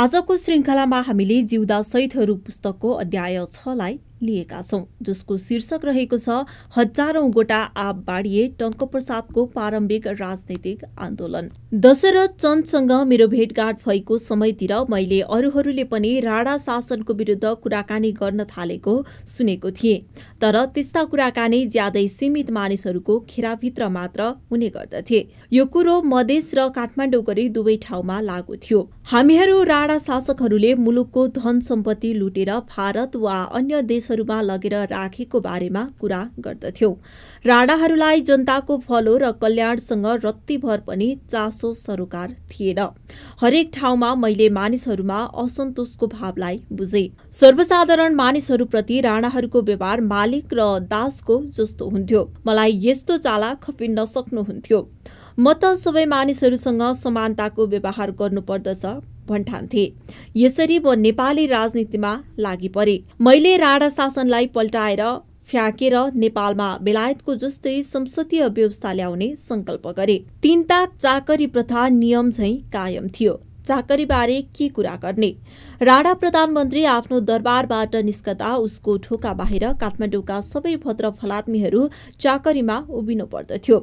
आजको श्रृङ्खलामा हामीले जिउदा सहितहरू पुस्तकको अध्याय छलाई लिएका छौँ जसको शीर्षक रहेको छ हजारौं गोटा आप बाडिए टङ्कप्रसादको प्रारम्भिक राजनैतिक आन्दोलन दशरथ चन्दसँग मेरो भेटघाट भएको समयतिर मैले अरूहरूले पनि राणा शासनको विरुद्ध कुराकानी गर्न थालेको सुनेको थिएँ तर त्यस्ता कुराकानी ज्यादै सीमित मानिसहरूको खेराभित्र मात्र हुने गर्दथे यो कुरो मधेस र काठमाडौँ गरी दुवै ठाउँमा लागु थियो हामीहरू राणा शासकहरूले मुलुकको धन सम्पत्ति लुटेर भारत वा अन्य देश मानिसहरूमा लगेर राखेको बारेमा कुरा गर्दथ्यो राणाहरूलाई जनताको फलो र कल्याणसँग रत्तीभर पनि चासो सरोकार थिएन हरेक ठाउँमा मैले मानिसहरूमा असन्तोषको भावलाई बुझे सर्वसाधारण मानिसहरूप्रति राणाहरूको व्यवहार मालिक र दासको जस्तो हुन्थ्यो मलाई यस्तो चाला खपिन्न सक्नुहुन्थ्यो म त सबै मानिसहरूसँग समानताको व्यवहार गर्नुपर्दछ भन्ठान्थे यसरी म नेपाली राजनीतिमा लागि परे मैले राणा शासनलाई पल्टाएर फ्याँकेर नेपालमा बेलायतको जस्तै संसदीय व्यवस्था ल्याउने सङ्कल्प गरे तिनताक चाकरी प्रथा नियम झैँ कायम थियो चाकरीबारे के कुरा गर्ने राणा प्रधानमन्त्री आफ्नो दरबारबाट निस्कदा उसको ढोका बाहिर काठमाडौँका सबै भद्र फलात्मीहरू चाकरीमा उभिनु पर्दथ्यो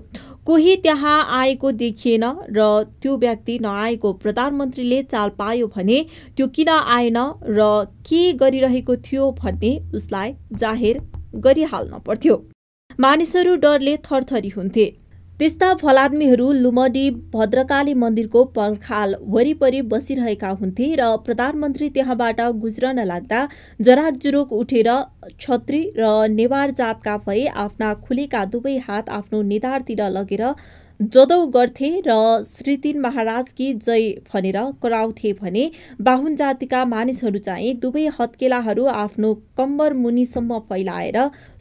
कोही त्यहाँ आएको देखिएन र त्यो व्यक्ति नआएको प्रधानमन्त्रीले चाल पायो भने त्यो किन आएन र के गरिरहेको थियो भन्ने उसलाई जाहेर गरिहाल्न पर्थ्यो मानिसहरू डरले थरथरी हुन्थे त्यस्ता फलाद्मीहरू लुमडी भद्रकाली मन्दिरको पर्खाल वरिपरि बसिरहेका हुन्थे र प्रधानमन्त्री त्यहाँबाट गुज्रन लाग्दा जुरुक उठेर छत्री र नेवार जातका भए आफ्ना खुलेका दुवै हात आफ्नो निधारतिर लगेर जदौ गर्थे र श्रीतिन महाराजकी जय भनेर कराउँथे भने बाहुन जातिका मानिसहरू चाहिँ दुवै हत्केलाहरू आफ्नो कम्बर मुनिसम्म फैलाएर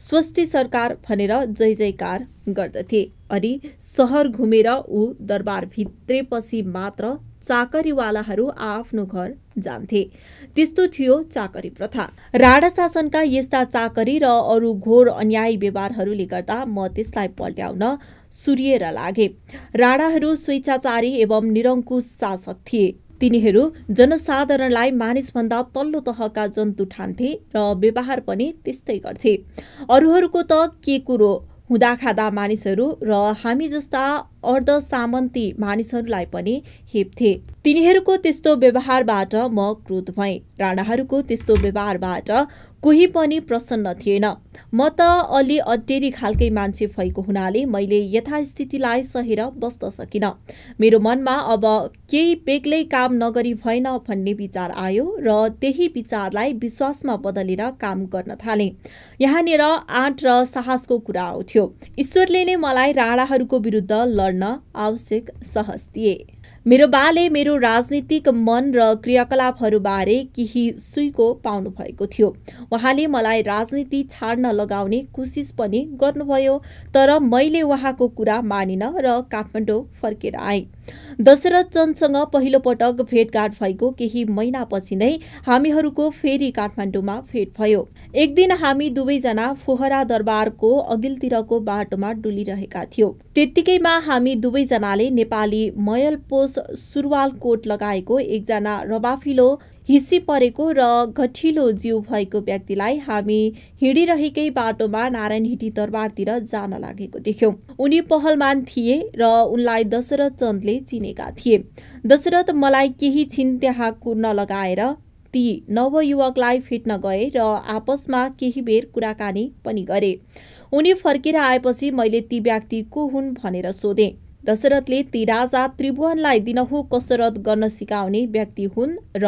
स्वस्ति सरकार भनेर जय जयकार गर्दथे अनि सहर घुमेर ऊ भित्रेपछि मात्र चाकरीवालाहरू आफ्नो घर जान्थे त्यस्तो थियो चाकरी प्रथा राणा शासनका यस्ता चाकरी र अरू घोर अन्याय व्यवहारहरूले गर्दा म त्यसलाई पल्ट्याउन सुरिएर लागे राणाहरू स्वेच्छाचारी एवं निरङ्कुश शासक थिए तिनीहरू जनसाधारणलाई मानिसभन्दा तल्लो तहका जन्तु ठान्थे र व्यवहार पनि त्यस्तै गर्थे अरूहरूको त के कुरो हुँदाखाँदा मानिसहरू र हामी जस्ता अर्ध सामन्ती मानिसहरूलाई पनि हेप्थे तिनीहरूको त्यस्तो व्यवहारबाट म क्रोध भएँ राणाहरूको त्यस्तो व्यवहारबाट कोही पनि प्रसन्न थिएन म त अलि अड्डेरी खालकै मान्छे भएको हुनाले मैले यथास्थितिलाई सहेर बस्न सकिनँ मेरो मनमा अब केही बेग्लै काम नगरी भएन भन्ने विचार आयो र त्यही विचारलाई विश्वासमा बदलेर काम गर्न थालेँ यहाँनिर आँट र साहसको कुरा आउँथ्यो ईश्वरले नै मलाई राणाहरूको विरुद्ध लड्न आवश्यक सहज दिए मेरो बाले मेरो राजनीतिक मन र क्रियाकलापहरूबारे केही सुइको भएको थियो उहाँले मलाई राजनीति छाड्न लगाउने कोसिस पनि गर्नुभयो तर मैले उहाँको कुरा मानिन र काठमाडौँ फर्केर आएँ दशरथ चन्दसँग पहिलो पटक भेटघाट भएको केही महिनापछि नै हामीहरूको फेरि काठमाडौँमा भेट भयो एक दिन हामी दुवैजना फोहरा दरबारको अघिल्तिरको बाटोमा डुलिरहेका थियौँ त्यत्तिकैमा हामी दुवैजनाले नेपाली मयलपोस सुरुवाल कोट लगाएको एकजना रबाफिलो हिस्सी परेको र घटिलो जिउ भएको व्यक्तिलाई हामी हिँडिरहेकै बाटोमा नारायण हिटी दरबारतिर जान लागेको देख्यौँ उनी पहलमान थिए र उनलाई दशरथ चन्दले चिनेका थिए दशरथ मलाई केही छिन त्यहाँ कुर्न लगाएर ती नवयुवकलाई फिट्न गए र आपसमा केही बेर कुराकानी पनि गरे उनी फर्केर आएपछि मैले ती व्यक्ति को हुन् भनेर सोधेँ दशरथले ती राजा त्रिभुवनलाई दिनहु कसरत गर्न सिकाउने व्यक्ति हुन् र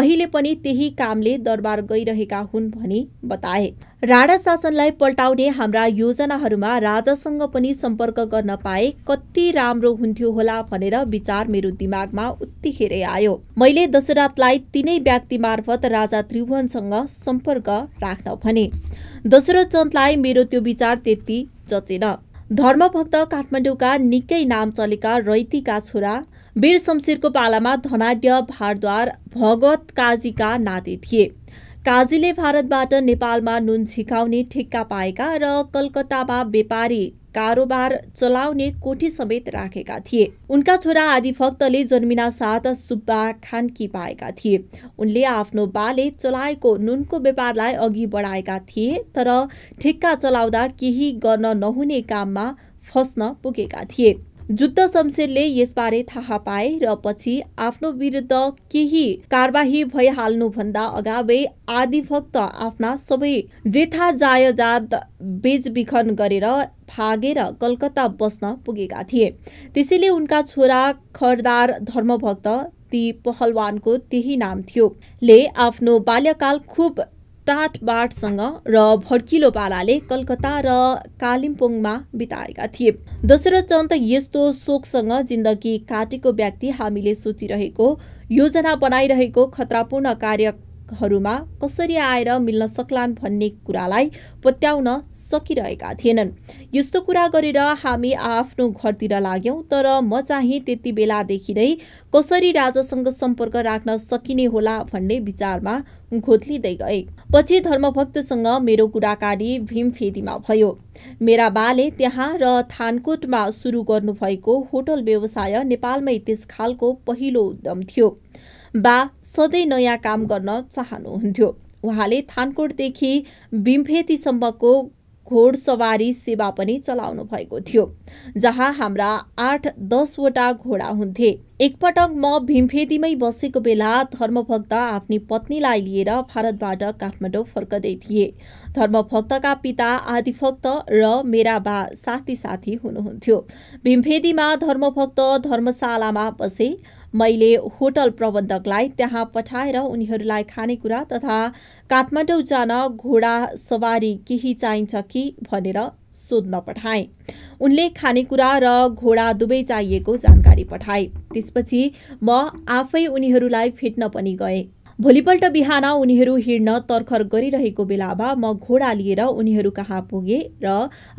अहिले पनि त्यही कामले दरबार गइरहेका हुन् भनी बताए राणा शासनलाई पल्टाउने हाम्रा योजनाहरूमा राजासँग पनि सम्पर्क गर्न पाए कति राम्रो हुन्थ्यो होला भनेर विचार मेरो दिमागमा उत्तिखेरै आयो मैले दशरथलाई तिनै व्यक्ति मार्फत राजा त्रिभुवनसँग सम्पर्क राख्न भने दशरथ चन्दलाई मेरो त्यो विचार त्यति जचेन धर्मभक्त काठमाडौँका निकै नाम चलेका रैतीका छोरा वीर शमशेरको पालामा धनाढ्य भारद्वार भगत काजीका नाति थिए काजीले भारतबाट नेपालमा नुन छिकाउने ठेक्का पाएका र कलकत्तामा व्यापारी कारोबार चलाउने कोठी समेत राखेका थिए उनका छोरा आदिभक्तले जन्मिना साथ सुब्बा खानकी पाएका थिए उनले आफ्नो बाले चलाएको नुनको व्यापारलाई अघि बढाएका थिए तर ठेक्का चलाउँदा केही गर्न नहुने काममा फस्न पुगेका थिए जुद्ध शमशेरले यसबारे थाहा पाए र पछि आफ्नो विरुद्ध केही कारवाही भइहाल्नुभन्दा अगावै आदिभक्त आफ्ना सबै जेठा जायजात बेचबिखन गरेर भागेर कलकत्ता बस्न पुगेका थिए त्यसैले उनका छोरा खरदार धर्मभक्त ती पहलवानको त्यही नाम थियो ले आफ्नो बाल्यकाल खुब बाटसँग र भड्किलो पालाले कलकत्ता र कालिम्पोङमा बिताएका थिए दशरथ चन्द यस्तो शोकसँग जिन्दगी काटेको व्यक्ति हामीले सोचिरहेको योजना बनाइरहेको खतरापूर्ण कार्य हरूमा कसरी आएर मिल्न सक्लान् भन्ने कुरालाई पत्याउन सकिरहेका थिएनन् यस्तो कुरा गरेर हामी आफ्नो घरतिर लाग्यौँ तर म चाहिँ त्यति बेलादेखि नै कसरी राजासँग सम्पर्क राख्न सकिने होला भन्ने विचारमा घोत्लिँदै गए पछि धर्मभक्तसँग मेरो कुराकानी भीमफेदीमा भयो मेरा बाले त्यहाँ र थानकोटमा सुरु गर्नुभएको होटल व्यवसाय नेपालमै त्यस खालको पहिलो उद्यम थियो बा सधैँ नयाँ काम गर्न चाहनुहुन्थ्यो उहाँले थानकोटदेखि बिम्फेतीसम्मको घोडसवारी सेवा पनि चलाउनु भएको थियो जहाँ हाम्रा आठ दसवटा घोडा हुन्थे एकपटक म भीमफेदीमै बसेको बेला धर्मभक्त आफ्नो पत्नीलाई लिएर भारतबाट काठमाडौँ फर्कदै थिए धर्मभक्तका पिता आदिभक्त र मेरा बा साथी साथी हुनुहुन्थ्यो भीमफेदीमा धर्मभक्त धर्मशालामा बसे मैले होटल प्रबन्धकलाई त्यहाँ पठाएर उनीहरूलाई खानेकुरा तथा काठमाडौँ जान घोडा सवारी केही चाहिन्छ कि भनेर सोध्न पठाएँ उनले खानेकुरा र घोडा दुवै चाहिएको जानकारी पठाए त्यसपछि म आफै उनीहरूलाई भेट्न पनि गए भोलिपल्ट बिहान उनीहरू हिँड्न तर्खर गरिरहेको बेलामा म घोडा लिएर उनीहरू कहाँ पुगेँ र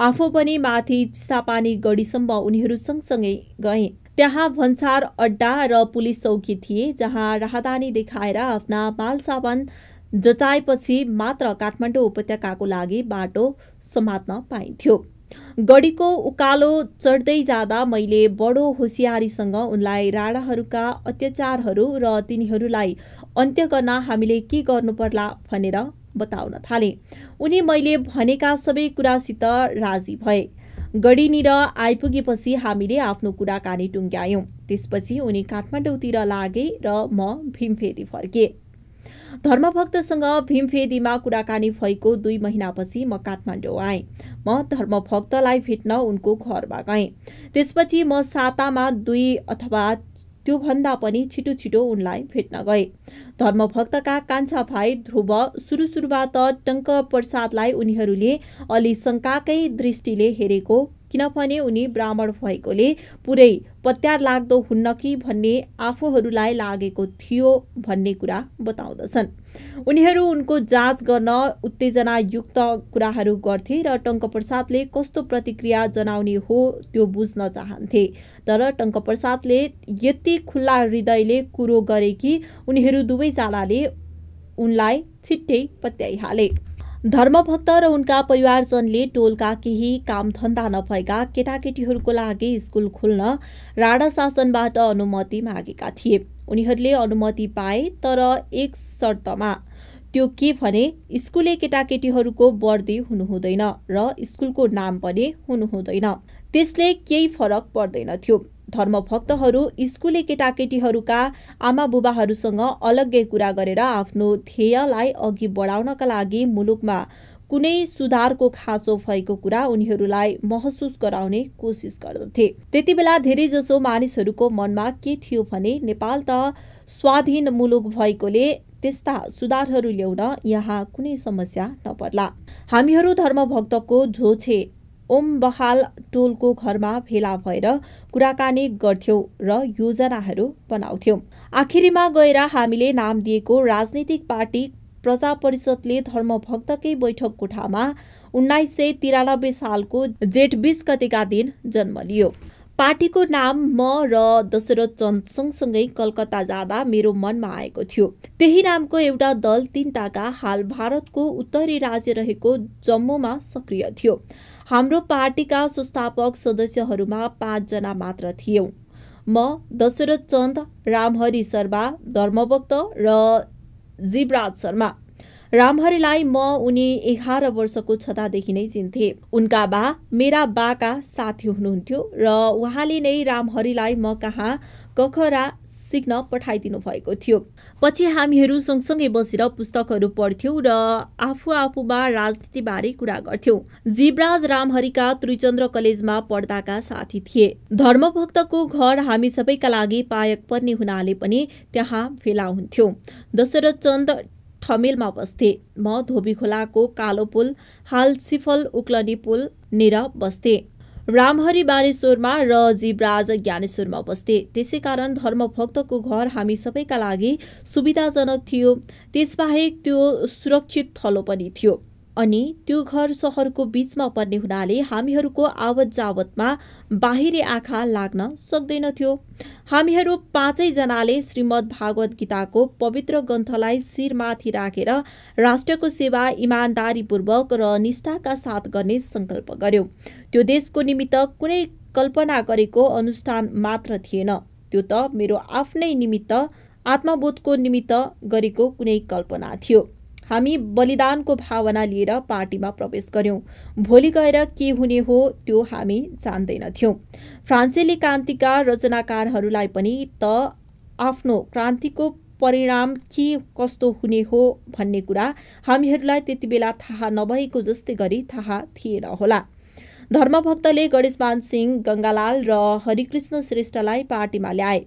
आफू पनि माथि चिसापानी गढीसम्म उनीहरू सँगसँगै गएँ त्यहाँ भन्सार अड्डा र पुलिस चौकी थिए जहाँ राहदानी देखाएर आफ्ना मालसामान जचाएपछि मात्र काठमाडौँ उपत्यकाको लागि बाटो समात्न पाइन्थ्यो गढीको उकालो चढ्दै जाँदा मैले बडो होसियारीसँग उनलाई राणाहरूका अत्याचारहरू र तिनीहरूलाई अन्त्य गर्न हामीले के गर्नुपर्ला भनेर बताउन थाले उनी मैले भनेका सबै कुरासित राजी भए गढीनिर आइपुगेपछि हामीले आफ्नो कुराकानी टुङ्ग्यायौँ त्यसपछि उनी काठमाडौँतिर लागे र म भीमफेदी फर्के धर्मभक्तसँग भीमफेदीमा कुराकानी भएको दुई महिनापछि म काठमाडौँ आएँ म धर्मभक्तलाई भेट्न उनको घरमा गएँ त्यसपछि म सातामा दुई अथवा त्योभन्दा पनि छिटो छिटो उनलाई भेट्न गए धर्मभक्तका कान्छा भाइ ध्रुव सुरु सुरुबाट टङ्क प्रसादलाई उनीहरूले अलि शङ्काकै दृष्टिले हेरेको किनभने उनी ब्राह्मण भएकोले पुरै पत्यार लाग्दो हुन्न कि भन्ने आफूहरूलाई लागेको थियो भन्ने कुरा बताउँदछन् उनीहरू उनको जाँच गर्न उत्तेजनायुक्त कुराहरू गर्थे र टङ्कप्रसादले कस्तो प्रतिक्रिया जनाउने हो त्यो बुझ्न चाहन्थे तर टङ्कप्रसादले यति खुल्ला हृदयले कुरो गरे कि उनीहरू दुवैजनाले उनलाई छिट्टै पत्याइहाले धर्मभक्त र उनका परिवारजनले टोलका केही कामधन्दा नभएका केटाकेटीहरूको लागि स्कुल खोल्न राणा शासनबाट अनुमति मागेका थिए उनीहरूले अनुमति पाए तर एक शर्तमा त्यो के भने स्कुले केटाकेटीहरूको वर्दी हुनुहुँदैन र स्कुलको नाम पनि हुनुहुँदैन त्यसले केही फरक पर्दैन थियो धर्मभक्तहरू स्कुले केटाकेटीहरूका आमाबुबाहरूसँग अलग्गै कुरा गरेर आफ्नो ध्येयलाई अघि बढाउनका लागि मुलुकमा कुनै सुधारको खाँचो भएको कुरा उनीहरूलाई महसुस गराउने कोसिस गर्दथे त्यति बेला धेरैजसो मानिसहरूको मनमा के थियो भने नेपाल त स्वाधीन मुलुक भएकोले त्यस्ता सुधारहरू ल्याउन यहाँ कुनै समस्या नपर्ला हामीहरू धर्मभक्तको झोछे ओम बहाल टोलको घरमा भेला भएर कुराकानी गर्थ्यौँ र योजनाहरू बनाउँथ्यौँ आखिरीमा गएर हामीले नाम दिएको राजनीतिक पार्टी प्रजा परिषदले धर्मभक्तकै बैठक कोठामा उन्नाइस सय तिरानब्बे सालको जेठ बिस गतिका दिन जन्म लियो पार्टीको नाम म र दशरथ चन्द सँगसँगै कलकत्ता जाँदा मेरो मनमा आएको थियो त्यही नामको एउटा दल तिनटाका हाल भारतको उत्तरी राज्य रहेको जम्मूमा सक्रिय थियो हाम्रो पार्टीका संस्थापक सदस्यहरूमा पाँचजना मात्र थियौँ म दशरथ चन्द रामहरि शर्मा धर्मभक्त र जीवराज शर्मा रामहरिलाई म उनी एघार वर्षको छँदादेखि नै चिन्थे उनका बा मेरा बाका साथी हुनुहुन्थ्यो र उहाँले नै रामहरिलाई म कहाँ कखरा सिक्न पठाइदिनु भएको थियो पछि हामीहरू सँगसँगै बसेर पुस्तकहरू पढ्थ्यौँ र आफू आफूमा राजनीतिबारे कुरा गर्थ्यौँ जीवराज रामहरिका त्रिचन्द्र कलेजमा पढ्दाका साथी थिए धर्मभक्तको घर हामी सबैका लागि पायक पर्ने हुनाले पनि त्यहाँ फेला हुन्थ्यौँ दशरथ चन्द ठमेलमा बस्थे म खोलाको कालो पुल हाल सिफल उक्लनी निर बस्थे रामहरि बानेश्वरमा र जीवराज ज्ञानेश्वरमा बस्थे कारण धर्मभक्तको घर हामी सबैका लागि सुविधाजनक थियो त्यसबाहेक त्यो सुरक्षित थलो पनि थियो अनि त्यो घर सहरको बीचमा पर्ने हुनाले हामीहरूको आवत जावतमा बाहिरी आँखा लाग्न सक्दैनथ्यो हामीहरू पाँचैजनाले श्रीमद् भागवत गीताको पवित्र ग्रन्थलाई शिरमाथि राखेर रा, राष्ट्रको सेवा इमान्दारीपूर्वक र निष्ठाका साथ गर्ने सङ्कल्प गर्यौँ त्यो देशको निमित्त कुनै कल्पना गरेको अनुष्ठान मात्र थिएन त्यो त मेरो आफ्नै निमित्त आत्मबोधको निमित्त गरेको कुनै कल्पना थियो हामी बलिदानको भावना लिएर पार्टीमा प्रवेश गर्यौँ भोलि गएर के हुने हो त्यो हामी जान्दैनथ्यौँ फ्रान्सेली क्रान्तिका रचनाकारहरूलाई पनि त आफ्नो क्रान्तिको परिणाम के कस्तो हुने हो भन्ने कुरा हामीहरूलाई त्यति बेला थाहा नभएको जस्तै गरी थाहा थिएन होला धर्मभक्तले गणेशमान सिंह गङ्गालाल र हरिकृष्ण श्रेष्ठलाई पार्टीमा ल्याए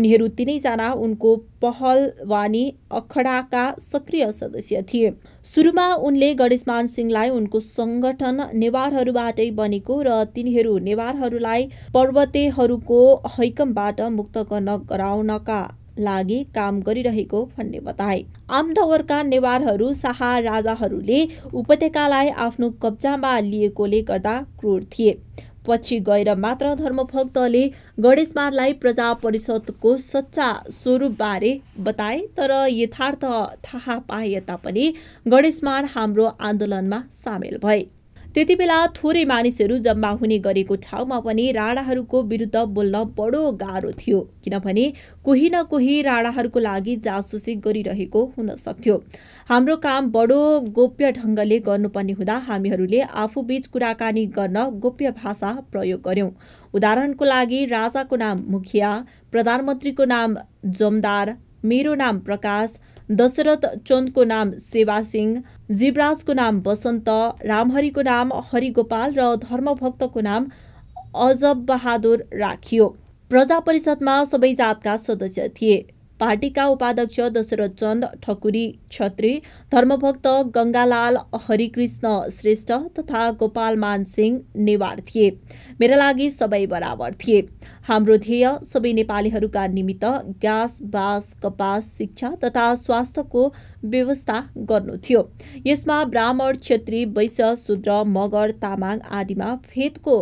उनीहरू तिनैजना उनको पहलवानी अखडाका सक्रिय सदस्य थिए सुरुमा उनले गणेशमान सिंहलाई उनको सङ्गठन नेवारहरूबाटै बनेको र तिनीहरू नेवारहरूलाई पर्वतेहरूको हैकमबाट मुक्त गर्न गराउनका लागि काम गरिरहेको भन्ने बताए आमदवरका नेवारहरू शाह राजाहरूले उपत्यकालाई आफ्नो कब्जामा लिएकोले गर्दा क्रूर थिए पछि गएर मात्र धर्मभक्तले गणेशमारलाई प्रजा परिषदको सच्चा स्वरूपबारे बताए तर यथार्थ थाहा पाए तापनि गणेशमार हाम्रो आन्दोलनमा सामेल भए त्यति बेला थोरै मानिसहरू जम्मा हुने गरेको ठाउँमा पनि राणाहरूको विरुद्ध बोल्न बडो गाह्रो थियो किनभने कोही न कोही राणाहरूको लागि जासुसी गरिरहेको हुन सक्थ्यो हाम्रो काम बडो गोप्य ढङ्गले गर्नुपर्ने हुँदा हामीहरूले आफूबीच कुराकानी गर्न गोप्य भाषा प्रयोग गर्यौँ उदाहरणको लागि राजाको नाम मुखिया प्रधानमन्त्रीको नाम जमदार मेरो नाम प्रकाश दशरथ चन्दको नाम सेवा सिंह जीवराजको नाम बसन्त रामहरिको नाम हरिगोपाल र धर्मभक्तको नाम अजब बहादुर राखियो प्रजा परिषदमा सबै जातका सदस्य थिए पार्टीका उपाध्यक्ष दशरथ चन्द ठकुरी छत्री धर्मभक्त गङ्गालाल हरिकृष्ण श्रेष्ठ तथा गोपाल मानसिंह नेवार थिए मेरा लागि सबै बराबर थिए हाम्रो ध्येय सबै नेपालीहरूका निमित्त ग्यास बास कपास शिक्षा तथा स्वास्थ्यको व्यवस्था गर्नु थियो यसमा ब्राह्मण क्षेत्री वैश्य सुद्र मगर तामाङ आदिमा फेदको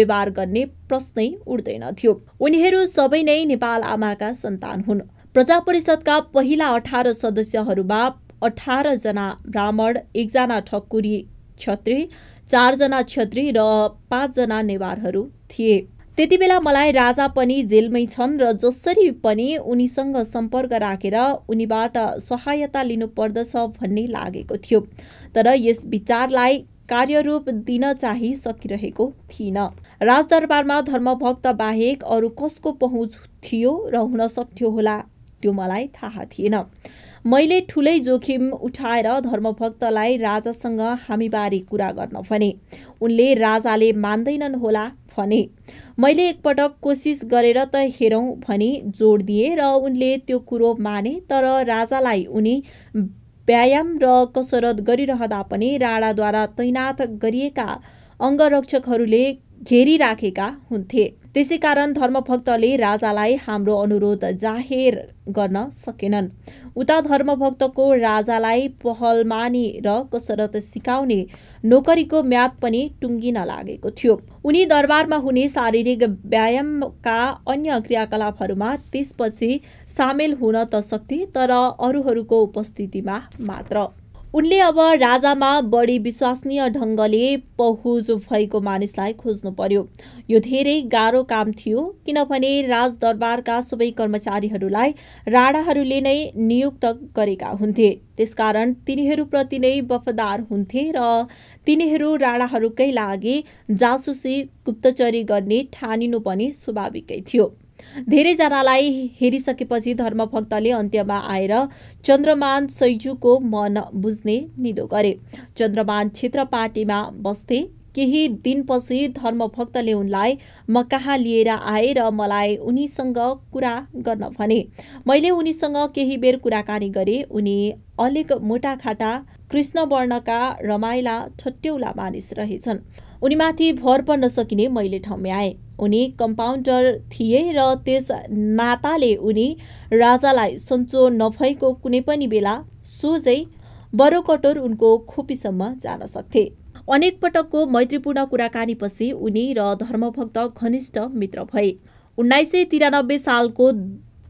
व्यवहार गर्ने प्रश्नै उठ्दैन थियो उनीहरू सबै नै नेपाल आमाका सन्तान हुन् प्रजा परिषदका पहिला अठार सदस्यहरूमा अठारजना ब्राह्मण एकजना ठकुरी क्षत्री चारजना क्षत्री र पाँचजना नेवारहरू थिए त्यति बेला मलाई राजा पनि जेलमै छन् र जसरी पनि उनीसँग सम्पर्क राखेर रा, उनीबाट सहायता लिनुपर्दछ भन्ने लागेको थियो तर यस विचारलाई कार्यरूप दिन चाहिँ सकिरहेको थिइनँ राजदरबारमा धर्मभक्त बाहेक अरू कसको पहुँच थियो र हुन सक्थ्यो होला त्यो मलाई थाहा थिएन मैले ठुलै जोखिम उठाएर धर्मभक्तलाई राजासँग हामीबारे कुरा गर्न भने उनले राजाले मान्दैनन् होला भने मैले एकपटक कोसिस गरेर त हेरौँ भनी जोड दिए र उनले त्यो कुरो माने तर राजालाई उनी व्यायाम र कसरत गरिरहँदा पनि राणाद्वारा तैनात गरिएका अङ्गरक्षकहरूले घेरिराखेका हुन्थे त्यसै कारण धर्मभक्तले राजालाई हाम्रो अनुरोध जाहेर गर्न सकेनन् उता धर्मभक्तको राजालाई पहलमानी र कसरत सिकाउने नोकरीको म्याद पनि टुङ्गिन लागेको थियो उनी दरबारमा हुने शारीरिक व्यायामका अन्य क्रियाकलापहरूमा त्यसपछि सामेल हुन त सक्थे तर अरूहरूको उपस्थितिमा मात्र उनले अब राजामा बढी विश्वसनीय ढङ्गले पहुज भएको मानिसलाई खोज्नु पर्यो यो धेरै गाह्रो काम थियो किनभने राजदरबारका सबै कर्मचारीहरूलाई राणाहरूले नै नियुक्त गरेका हुन्थे त्यसकारण तिनीहरूप्रति नै वफादार हुन्थे र तिनीहरू राणाहरूकै लागि जासुसी गुप्तचरी गर्ने ठानिनु पनि स्वाभाविकै थियो धेरैजनालाई हेरिसकेपछि धर्मभक्तले अन्त्यमा आएर चन्द्रमान सैजुको मन बुझ्ने निदो गरे चन्द्रमान क्षेत्र पार्टीमा बस्थे केही दिनपछि धर्मभक्तले उनलाई म कहाँ लिएर आए र मलाई उनीसँग कुरा गर्न भने मैले उनीसँग केही बेर कुराकानी गरे उनी अलिक मोटाखाटा कृष्णवर्णका रमाइला ठट्यौला मानिस रहेछन् उनीमाथि भर पर्न सकिने मैले ठम्याएँ उनी कम्पाउन्डर थिए र त्यस नाताले उनी राजालाई सन्चो नभएको कुनै पनि बेला सोझै बरोकटोर उनको खोपीसम्म जान सक्थे अनेक पटकको मैत्रीपूर्ण कुराकानी पछि उनी र धर्मभक्त घनिष्ठ मित्र भए उन्नाइस सय तिरानब्बे सालको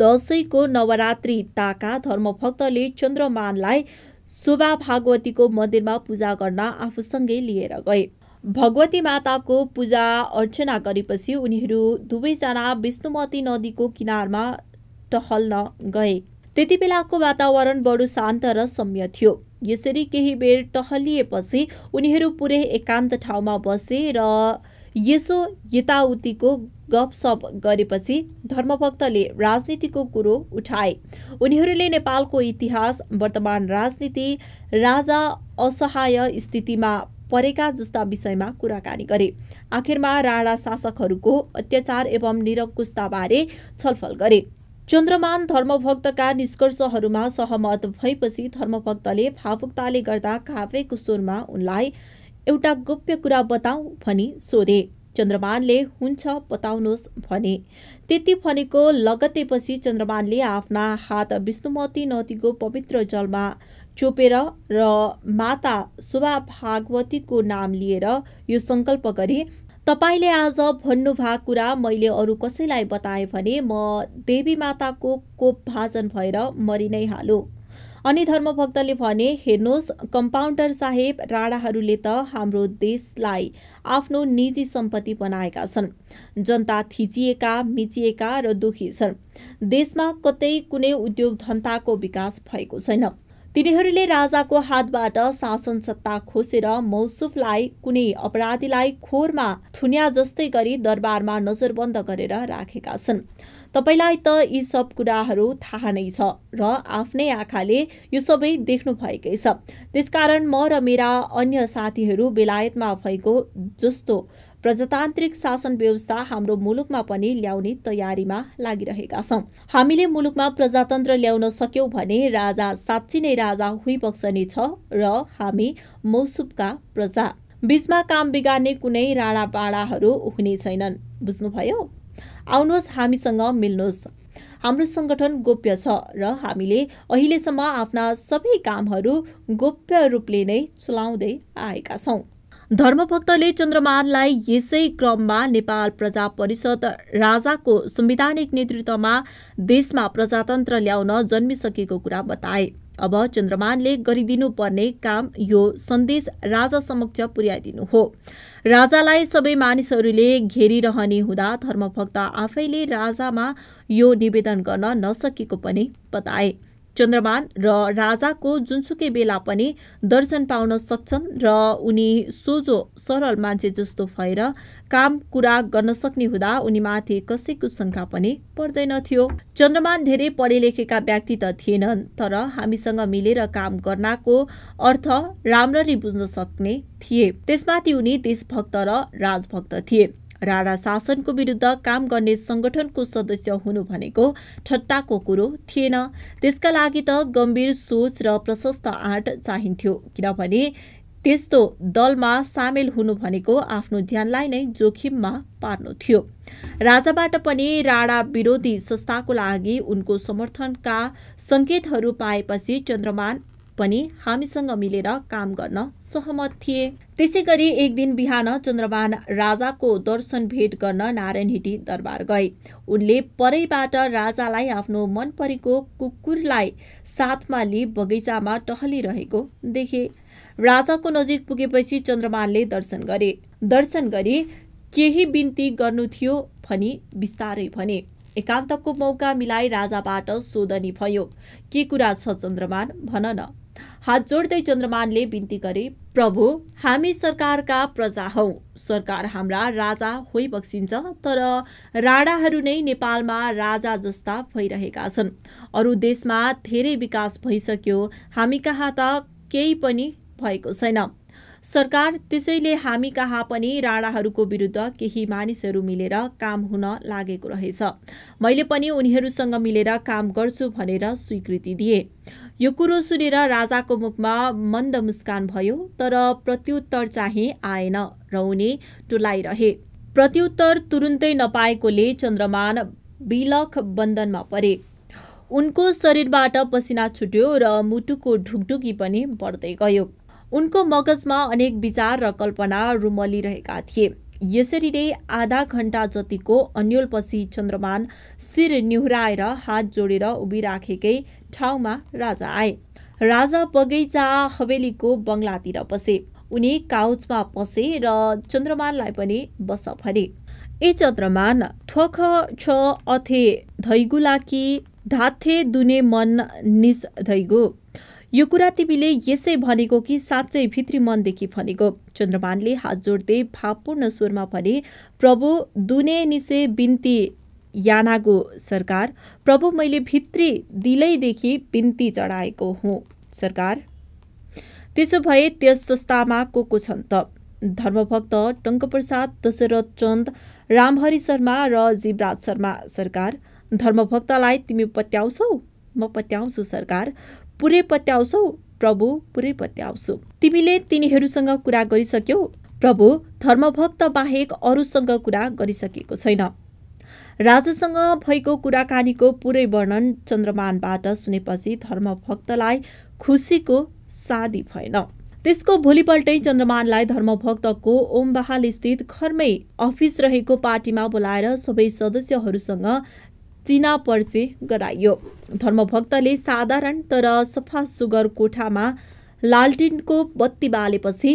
दसैँको नवरात्री ताका धर्मभक्तले चन्द्रमानलाई शोभा भागवतीको मन्दिरमा पूजा गर्न आफूसँगै लिएर गए भगवती माता को पूजा अर्चना करे उन्नी दुवैजना विष्णुमती नदी को किनार टहल गए बेला को वातावरण बडो शांत रम्य थी इसी यसरी बेर टहलिए उन्नी पूरे एकांत ठाव में बसे र यसो को गपसप ने राजनीति को कुरो उठाए उन्नी को इतिहास वर्तमान राजनीति राजा असहाय स्थिति में परेका जस्ता विषयमा कुराकानी गरे आखिरमा राणा शासकहरूको अत्याचार एवं निरङ्कुशताबारे छलफल गरे चन्द्रमान धर्मभक्तका निष्कर्षहरूमा सहमत भएपछि धर्मभक्तले भावुकताले गर्दा काव्यको स्वरमा उनलाई एउटा गोप्य कुरा बताऊ भनी सोधे चन्द्रमानले हुन्छ बताउनुहोस् भने त्यति भनेको लगतेपछि चन्द्रमानले आफ्ना हात विष्णुमती नदीको पवित्र जलमा चोपेर र माता शोभा भागवतीको नाम लिएर यो सङ्कल्प गरे तपाईँले आज भन्नुभएको कुरा मैले अरू कसैलाई बताएँ भने म देवी माताको कोप भाजन भएर मरि नै हालो अनि धर्मभक्तले भने हेर्नुहोस् कम्पाउन्डर साहेब राणाहरूले त हाम्रो देशलाई आफ्नो निजी सम्पत्ति बनाएका छन् जनता थिचिएका मिचिएका र दुखी छन् देशमा कतै कुनै उद्योग धन्ताको विकास भएको छैन तिनीहरूले राजाको हातबाट शासन सत्ता खोसेर मौसुफलाई कुनै अपराधीलाई खोरमा थुन्या जस्तै गरी दरबारमा नजरबन्द गरेर राखेका छन् तपाईँलाई त यी सब कुराहरू थाहा नै छ र आफ्नै आँखाले यो सबै देख्नु भएकै छ त्यसकारण म र मेरा अन्य साथीहरू बेलायतमा भएको जस्तो प्रजातान्त्रिक शासन व्यवस्था हाम्रो मुलुकमा पनि ल्याउने तयारीमा लागिरहेका छौँ हामीले मुलुकमा प्रजातन्त्र ल्याउन सक्यौँ भने राजा साँच्ची नै राजा हुइबक्सने छ र हामी मौसुबका प्रजा बिचमा काम बिगार्ने कुनै राणापाडाहरू हुने छैनन् बुझ्नुभयो आउनुहोस् हामीसँग मिल्नुहोस् हाम्रो सङ्गठन गोप्य छ र हामीले अहिलेसम्म आफ्ना सबै कामहरू गोप्य रूपले नै चलाउँदै आएका छौँ धर्मभक्तले चन्द्रमानलाई यसै क्रममा नेपाल प्रजा परिषद राजाको संवैधानिक नेतृत्वमा देशमा प्रजातन्त्र ल्याउन जन्मिसकेको कुरा बताए अब चन्द्रमानले गरिदिनुपर्ने काम यो सन्देश राजा समक्ष पुर्याइदिनु हो राजालाई सबै मानिसहरूले घेरिरहने हुँदा धर्मभक्त आफैले राजामा यो निवेदन गर्न नसकेको पनि बताए चन्द्रमान र राजाको जुनसुकै बेला पनि दर्शन पाउन सक्छन् र उनी सोझो सरल मान्छे जस्तो भएर काम कुरा गर्न सक्ने हुँदा उनीमाथि कसैको शङ्का पनि पर्दैन थियो चन्द्रमान धेरै पढे लेखेका व्यक्ति त थिएनन् तर हामीसँग मिलेर काम गर्नको अर्थ राम्ररी बुझ्न सक्ने थिए त्यसमाथि उनी देशभक्त र राजभक्त थिए राणा शासनको विरुद्ध काम गर्ने संगठनको सदस्य हुनु भनेको ठट्टाको कुरो थिएन त्यसका लागि त गम्भीर सोच र प्रशस्त आँट चाहिन्थ्यो किनभने त्यस्तो दलमा सामेल हुनु भनेको आफ्नो ज्यानलाई नै जोखिममा पार्नु थियो राजाबाट पनि राणा विरोधी संस्थाको लागि उनको समर्थनका सङ्केतहरू पाएपछि चन्द्रमान पनि हामीसँग मिलेर काम गर्न सहमत थिए त्यसै गरी एक दिन बिहान चन्द्रमान राजाको दर्शन भेट गर्न नारायणहिटी दरबार गए उनले परैबाट राजालाई आफ्नो मन परेको कुकुरलाई साथमा लिई बगैँचामा टहलिरहेको देखे राजाको नजिक पुगेपछि चन्द्रमानले दर्शन गरे दर्शन गरी केही बिन्ती गर्नु थियो भनी बिस्तारै भने एकान्तको मौका मिलाई राजाबाट सोधनी भयो के कुरा छ चन्द्रमान भन न हात जोड्दै चन्द्रमानले बिन्ती गरे प्रभु हामी सरकारका प्रजा हौ सरकार हाम्रा राजा होइ तर राणाहरू नै नेपालमा राजा जस्ता भइरहेका छन् अरू देशमा धेरै विकास भइसक्यो हामी कहाँ त केही पनि भएको छैन सरकार त्यसैले हामी कहाँ पनि राणाहरूको विरुद्ध केही मानिसहरू मिलेर काम हुन लागेको रहेछ मैले पनि उनीहरूसँग मिलेर काम गर्छु भनेर स्वीकृति दिएँ यो कुरो सुनेर राजाको मुखमा मन्द मुस्कान भयो तर प्रत्युत्तर चाहिँ आएन र उनी टुलाइरहे प्रत्युत्तर तुरुन्तै नपाएकोले चन्द्रमान बिलख बन्धनमा परे उनको शरीरबाट पसिना छुट्यो र मुटुको ढुकढुकी पनि बढ्दै गयो उनको मगजमा अनेक विचार र कल्पना रुमलिरहेका थिए यसरी नै आधा घण्टा जतिको अन्यलपछि चन्द्रमान शिर निहुराएर हात जोडेर उभिराखेकै ठाउँमा राजा आए राजा बगैँचा हवेलीको बङ्गलातिर पसे उनी काउचमा पसे र चन्द्रमानलाई पनि बस भने ए चन्द्रमान थ्वख छ अथे धैगुलाकी धाथे दुने मन निस धैगु यो कुरा तिमीले यसै भनेको कि साँच्चै भित्री मनदेखि भनेको चन्द्रमानले हात जोड्दै भावपूर्ण स्वरमा भने प्रभु दुने निसे बिन्ती यानागो सरकार प्रभु मैले भित्री दिलैदेखि बिन्ती चढाएको हुँ सरकार त्यसो भए त्यस संस्थामा को को छन् त धर्मभक्त टङ्कप्रसाद दशरथ चन्द रामहरि शर्मा र जीवराज शर्मा सरकार धर्मभक्तलाई तिमी पत्याउँछौ म पत्याउँछु सरकार पुरै पत्याउँछौ प्रभु पुरै पत्याउँछु तिमीले तिनीहरूसँग कुरा गरिसक्यौ प्रभु धर्मभक्त बाहेक अरूसँग कुरा गरिसकेको छैन राजासँग भएको कुराकानीको पुरै वर्णन चन्द्रमानबाट सुनेपछि धर्मभक्तलाई खुसीको सादी भएन त्यसको भोलिपल्टै चन्द्रमानलाई धर्मभक्तको ओमबहाल स्थित घरमै अफिस रहेको पार्टीमा बोलाएर सबै सदस्यहरूसँग चिना पर्चे गराइयो धर्मभक्तले साधारण तर सफा सुगर कोठामा लालटिनको बत्ती बालेपछि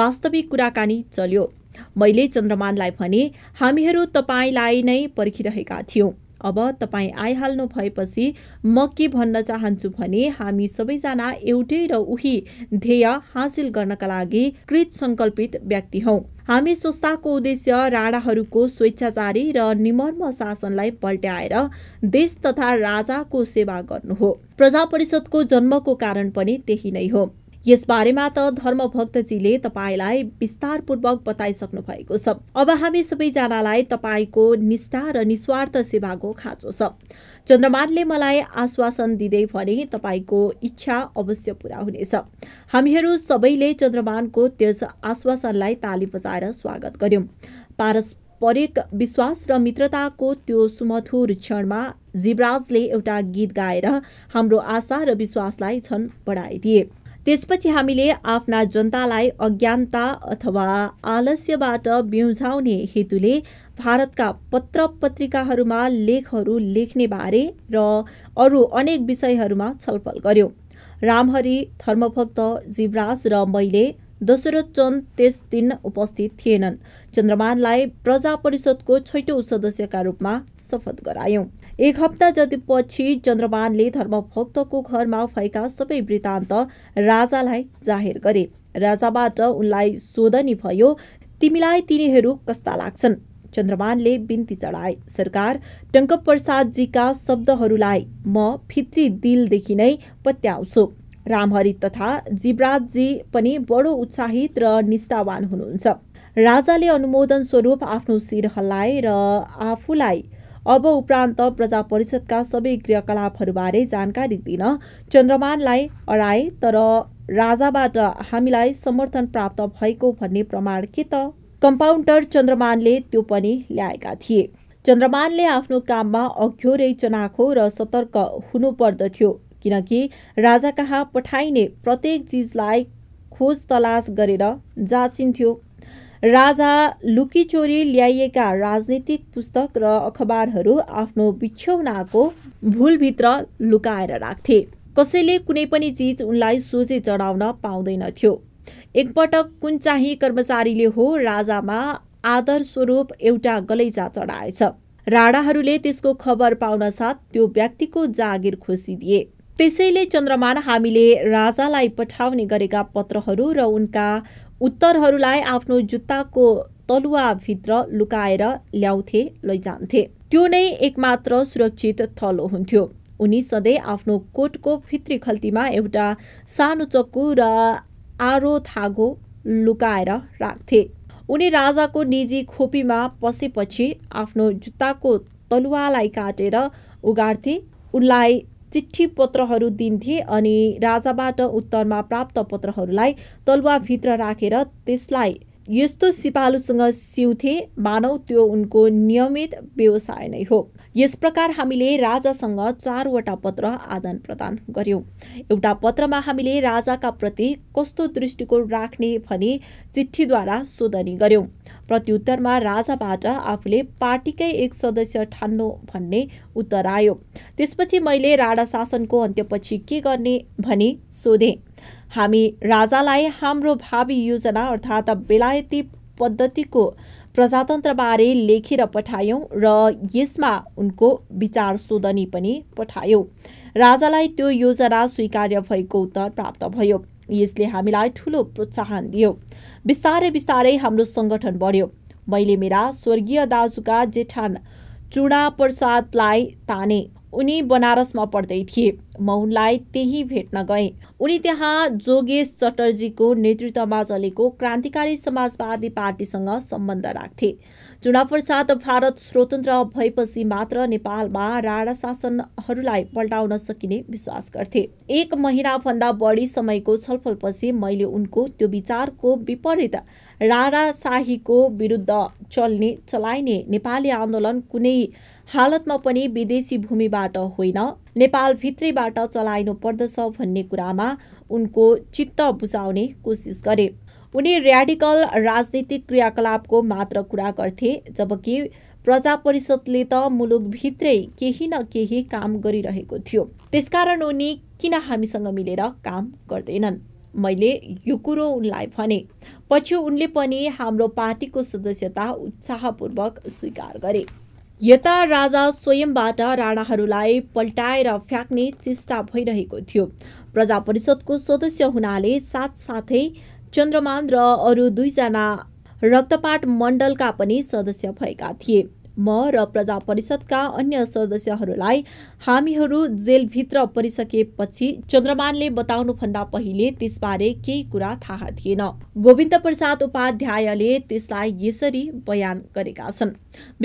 वास्तविक कुराकानी चल्यो मैले चन्द्रमानलाई भने हामीहरू तपाईँलाई नै पर्खिरहेका थियौँ अब तपाईँ आइहाल्नु भएपछि म के भन्न चाहन्छु भने हामी सबैजना एउटै र उही ध्येय हासिल गर्नका लागि कृत सङ्कल्पित व्यक्ति हौँ हामी संस्थाको उद्देश्य राणाहरूको स्वेच्छाचारी र निमर्म शासनलाई पल्ट्याएर देश तथा राजाको सेवा गर्नु हो प्रजा परिषदको जन्मको कारण पनि त्यही नै हो यसबारेमा त धर्मभक्तजीले तपाईँलाई विस्तारपूर्वक बताइसक्नु भएको छ अब हामी सबैजनालाई तपाईँको निष्ठा र निस्वार्थ सेवाको खाँचो छ चन्द्रमानले मलाई आश्वासन दिँदै भने तपाईँको इच्छा अवश्य पूरा हुनेछ हामीहरू सबैले चन्द्रमानको त्यस आश्वासनलाई ताली बजाएर स्वागत गर्यौं पारस्परिक विश्वास र मित्रताको त्यो सुमधुर क्षणमा जीवराजले एउटा गीत गाएर हाम्रो आशा र विश्वासलाई झन बढाइदिए त्यसपछि हामीले आफ्ना जनतालाई अज्ञानता अथवा आलस्यबाट बिउझाउने हेतुले भारतका पत्र पत्रिकाहरूमा लेखहरू बारे र अरू अनेक विषयहरूमा छलफल गर्यो रामहरि धर्मभक्त जीवराज र मैले दशरथ चन्द त्यस दिन उपस्थित थिएनन् चन्द्रमानलाई प्रजा परिषदको छैटौँ सदस्यका रूपमा शपथ गरायौँ एक हप्ता जतिपछि चन्द्रमानले धर्मभक्तको घरमा भएका सबै वृत्तान्त राजालाई जाहेर गरे राजाबाट उनलाई सोधनी भयो तिमीलाई तिनीहरू कस्ता लाग्छन् चन्द्रमानले बिन्ती चढाए सरकार टङ्कप्रसादजीका शब्दहरूलाई म भित्री दिलदेखि नै पत्याउँछु रामहरि तथा जीवराजजी पनि बडो उत्साहित र निष्ठावान हुनुहुन्छ राजाले अनुमोदन स्वरूप आफ्नो शिर हल्लाए र आफूलाई अब उपरान्त प्रजा परिषदका सबै क्रियाकलापहरूबारे जानकारी दिन चन्द्रमानलाई अराए तर राजाबाट हामीलाई समर्थन प्राप्त भएको भन्ने प्रमाण के त कम्पाउन्डर चन्द्रमानले त्यो पनि ल्याएका थिए चन्द्रमानले आफ्नो काममा अघ्योरै चनाखो र सतर्क हुनुपर्दथ्यो किनकि राजा कहाँ पठाइने प्रत्येक चिजलाई खोज तलास गरेर जाँचिन्थ्यो राजा लुकीचोरी ल्याइएका राजनीतिक पुस्तक र अखबारहरू आफ्नो बिछ्यौनाको भुलभित्र लुकाएर राख्थे कसैले कुनै पनि चिज उनलाई सोझे चढाउन पाउँदैनथ्यो एकपटक कुन चाहिँ कर्मचारीले हो राजामा आदर स्वरूप एउटा गलैचा चढाएछ राणाहरूले त्यसको खबर पाउन साथ त्यो व्यक्तिको जागिर खोसिदिए त्यसैले चन्द्रमान हामीले राजालाई पठाउने गरेका पत्रहरू र उनका उत्तरहरूलाई आफ्नो जुत्ताको तलुवाभित्र लुकाएर ल्याउँथे लैजान्थे त्यो नै एकमात्र सुरक्षित थलो हुन्थ्यो उनी सधैँ आफ्नो कोटको भित्री खल्तीमा एउटा सानो चक्कु र आरो थागो लुकाएर राख्थे उनी राजाको निजी खोपीमा पसेपछि आफ्नो जुत्ताको तलुवालाई काटेर उगार्थे उनलाई चिठी पत्रहरू दिन्थे अनि राजाबाट उत्तरमा प्राप्त पत्रहरूलाई तलुवाभित्र राखेर त्यसलाई यस्तो सिपालुसँग सिउथे मानौ त्यो उनको नियमित व्यवसाय नै हो यस प्रकार हामीले राजासँग चारवटा पत्र आदान प्रदान गर्यौँ एउटा पत्रमा हामीले राजाका प्रति कस्तो दृष्टिकोण राख्ने भनी चिठीद्वारा सोधनी गर्यौँ प्रत्युत्तरमा राजाबाट आफूले पार्टीकै एक सदस्य ठान्नु भन्ने उत्तर आयो त्यसपछि मैले राणा शासनको अन्त्यपछि के गर्ने भनी सोधेँ हामी राजालाई हाम्रो भावी योजना अर्थात् बेलायती पद्धतिको प्रजातन्त्रबारे लेखेर पठायौँ र यसमा उनको विचार सोधनी पनि पठायौँ राजालाई त्यो योजना स्वीकार्य भएको उत्तर प्राप्त भयो यसले हामीलाई ठुलो प्रोत्साहन दियो बिस्तारै बिस्तारै हाम्रो सङ्गठन बढ्यो मैले मेरा स्वर्गीय दाजुका जेठान चुडा प्रसादलाई ताने उनी बनारसमा पढ्दै थिए म उनलाई त्यही भेट्न गए उनी त्यहाँ जोगेश चटर्जीको नेतृत्वमा चलेको क्रान्तिकारी समाजवादी पार्टीसँग सम्बन्ध राख्थे पश्चात भारत स्वतन्त्र भएपछि मात्र नेपालमा राणा शासनहरूलाई पल्टाउन सकिने विश्वास गर्थे एक महिनाभन्दा बढी समयको छलफलपछि मैले उनको त्यो विचारको विपरीत राणा शाहीको विरुद्ध चल्ने चलाइने नेपाली आन्दोलन कुनै हालतमा पनि विदेशी भूमिबाट होइन नेपालभित्रैबाट चलाइनु पर्दछ भन्ने कुरामा उनको चित्त बुझाउने कोसिस गरे उनी ऱ्याडिकल राजनीतिक क्रियाकलापको मात्र कुरा गर्थे जबकि प्रजा परिषदले त मुलुकभित्रै केही न केही काम गरिरहेको थियो त्यसकारण उनी किन हामीसँग मिलेर काम गर्दैनन् मैले यो कुरो उनलाई भने पछि उनले पनि हाम्रो पार्टीको सदस्यता उत्साहपूर्वक स्वीकार गरे यता राजा स्वयंबाट राणाहरूलाई पल्टाएर फ्याँक्ने चेष्टा भइरहेको थियो प्रजा परिषदको सदस्य हुनाले साथसाथै चन्द्रमान र अरू दुईजना रक्तपाट मण्डलका पनि सदस्य भएका थिए म र प्रजा परिषदका अन्य सदस्यहरूलाई हामीहरू जेलभित्र परिसकेपछि चन्द्रमानले बताउनुभन्दा पहिले त्यसबारे केही कुरा थाहा थिएन गोविन्द प्रसाद उपाध्यायले त्यसलाई यसरी बयान गरेका छन्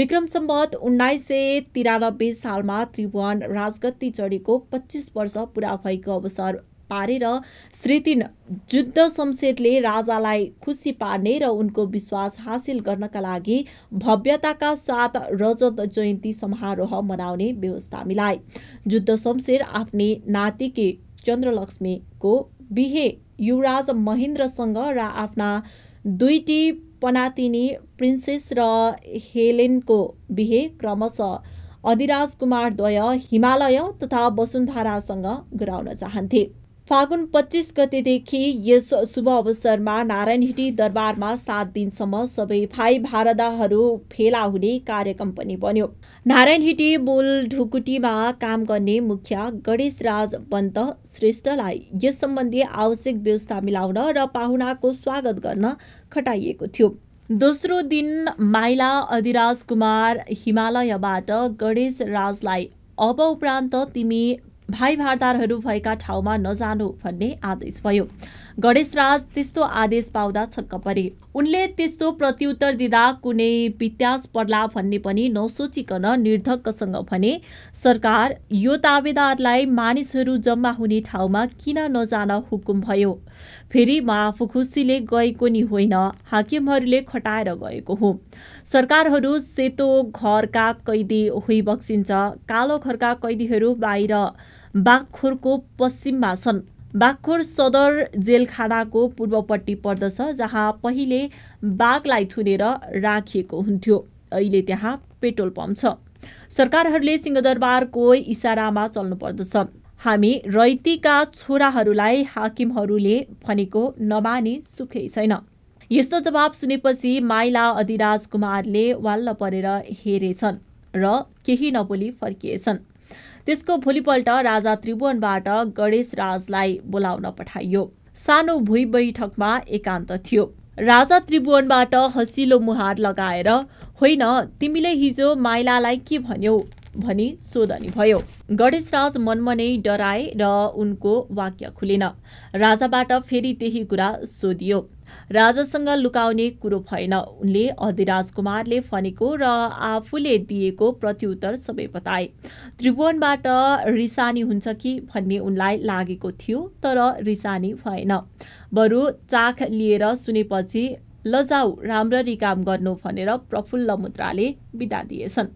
विक्रम सम्बत उन्नाइस सय तिरानब्बे सालमा त्रिभुवन राजगत्ती चढेको पच्चिस वर्ष पुरा भएको अवसर पारेर श्रीतिन जुद्ध शमशेरले राजालाई खुसी पार्ने र उनको विश्वास हासिल गर्नका लागि भव्यताका साथ रजत जयन्ती समारोह मनाउने व्यवस्था मिलाए जुद्ध शमशेर आफ्नै नातिकी चन्द्रलक्ष्मीको बिहे युवराज महेन्द्रसँग र आफ्ना दुईटी पनातिनी प्रिन्सेस र हेलेनको बिहे क्रमशः अधिराज कुमारद्वय हिमालय तथा वसुन्धारासँग गराउन चाहन्थे फागुन पच्चिस गतेदेखि यस शुभ अवसरमा नारायणहिटी दरबारमा सात दिनसम्म सबै भाइ भारदाहरू फेला हुने कार्यक्रम पनि बन्यो नारायणहिटी बोल ढुकुटीमा काम गर्ने मुखिया राज बन्त श्रेष्ठलाई यस सम्बन्धी आवश्यक व्यवस्था मिलाउन र पाहुनाको स्वागत गर्न खटाइएको थियो दोस्रो दिन माइला अधिराज कुमार हिमालयबाट गणेश राजलाई अब उपरान्त तिमी भाइ भारदारहरू भएका ठाउँमा नजानु भन्ने आदेश भयो गणेश राज त्यस्तो आदेश पाउँदा छक्क परे उनले त्यस्तो प्रत्युत्तर दिँदा कुनै वित्यास पर्ला भन्ने पनि नसोचिकन निर्धक्कसँग भने सरकार यो दावेदारलाई मानिसहरू जम्मा हुने ठाउँमा किन नजान हुकुम भयो फेरि म आफू खुसीले गएको नि होइन हाकिमहरूले खटाएर गएको हो सरकारहरू सेतो घरका कैदी होइबक्सिन्छ कालो घरका कैदीहरू बाहिर बाघखोरको पश्चिममा छन् बाघखोर सदर जेलखानाको पूर्वपट्टि पर्दछ जहाँ पहिले बाघलाई थुनेर राखिएको हुन्थ्यो अहिले त्यहाँ पेट्रोल पम्प छ सरकारहरूले सिंहदरबारको इसारामा पर्दछ हामी रैतीका छोराहरूलाई हाकिमहरूले भनेको नमाने सुखै छैन यस्तो जवाब सुनेपछि माइला अधिराज कुमारले वाल्ल परेर हेरेछन् र केही नबोली फर्किएछन् त्यसको भोलिपल्ट राजा त्रिभुवनबाट गणेश राजलाई बोलाउन पठाइयो सानो भुइँ बैठकमा एकान्त थियो राजा त्रिभुवनबाट हसिलो मुहार लगाएर होइन तिमीले हिजो माइलालाई के भन्यौ भनी सोधनी भयो गणेशराज मनमनै डराए र उनको वाक्य खुलेन राजाबाट फेरि त्यही कुरा सोधियो राजासँग लुकाउने कुरो भएन उनले अधिराज कुमारले फनेको र आफूले दिएको प्रत्युत्तर सबै बताए त्रिभुवनबाट रिसानी हुन्छ कि भन्ने उनलाई लागेको थियो तर रिसानी भएन बरु चाख लिएर सुनेपछि लजाऊ राम्ररी काम गर्नु भनेर प्रफुल्ल मुद्राले बिदा दिएछन्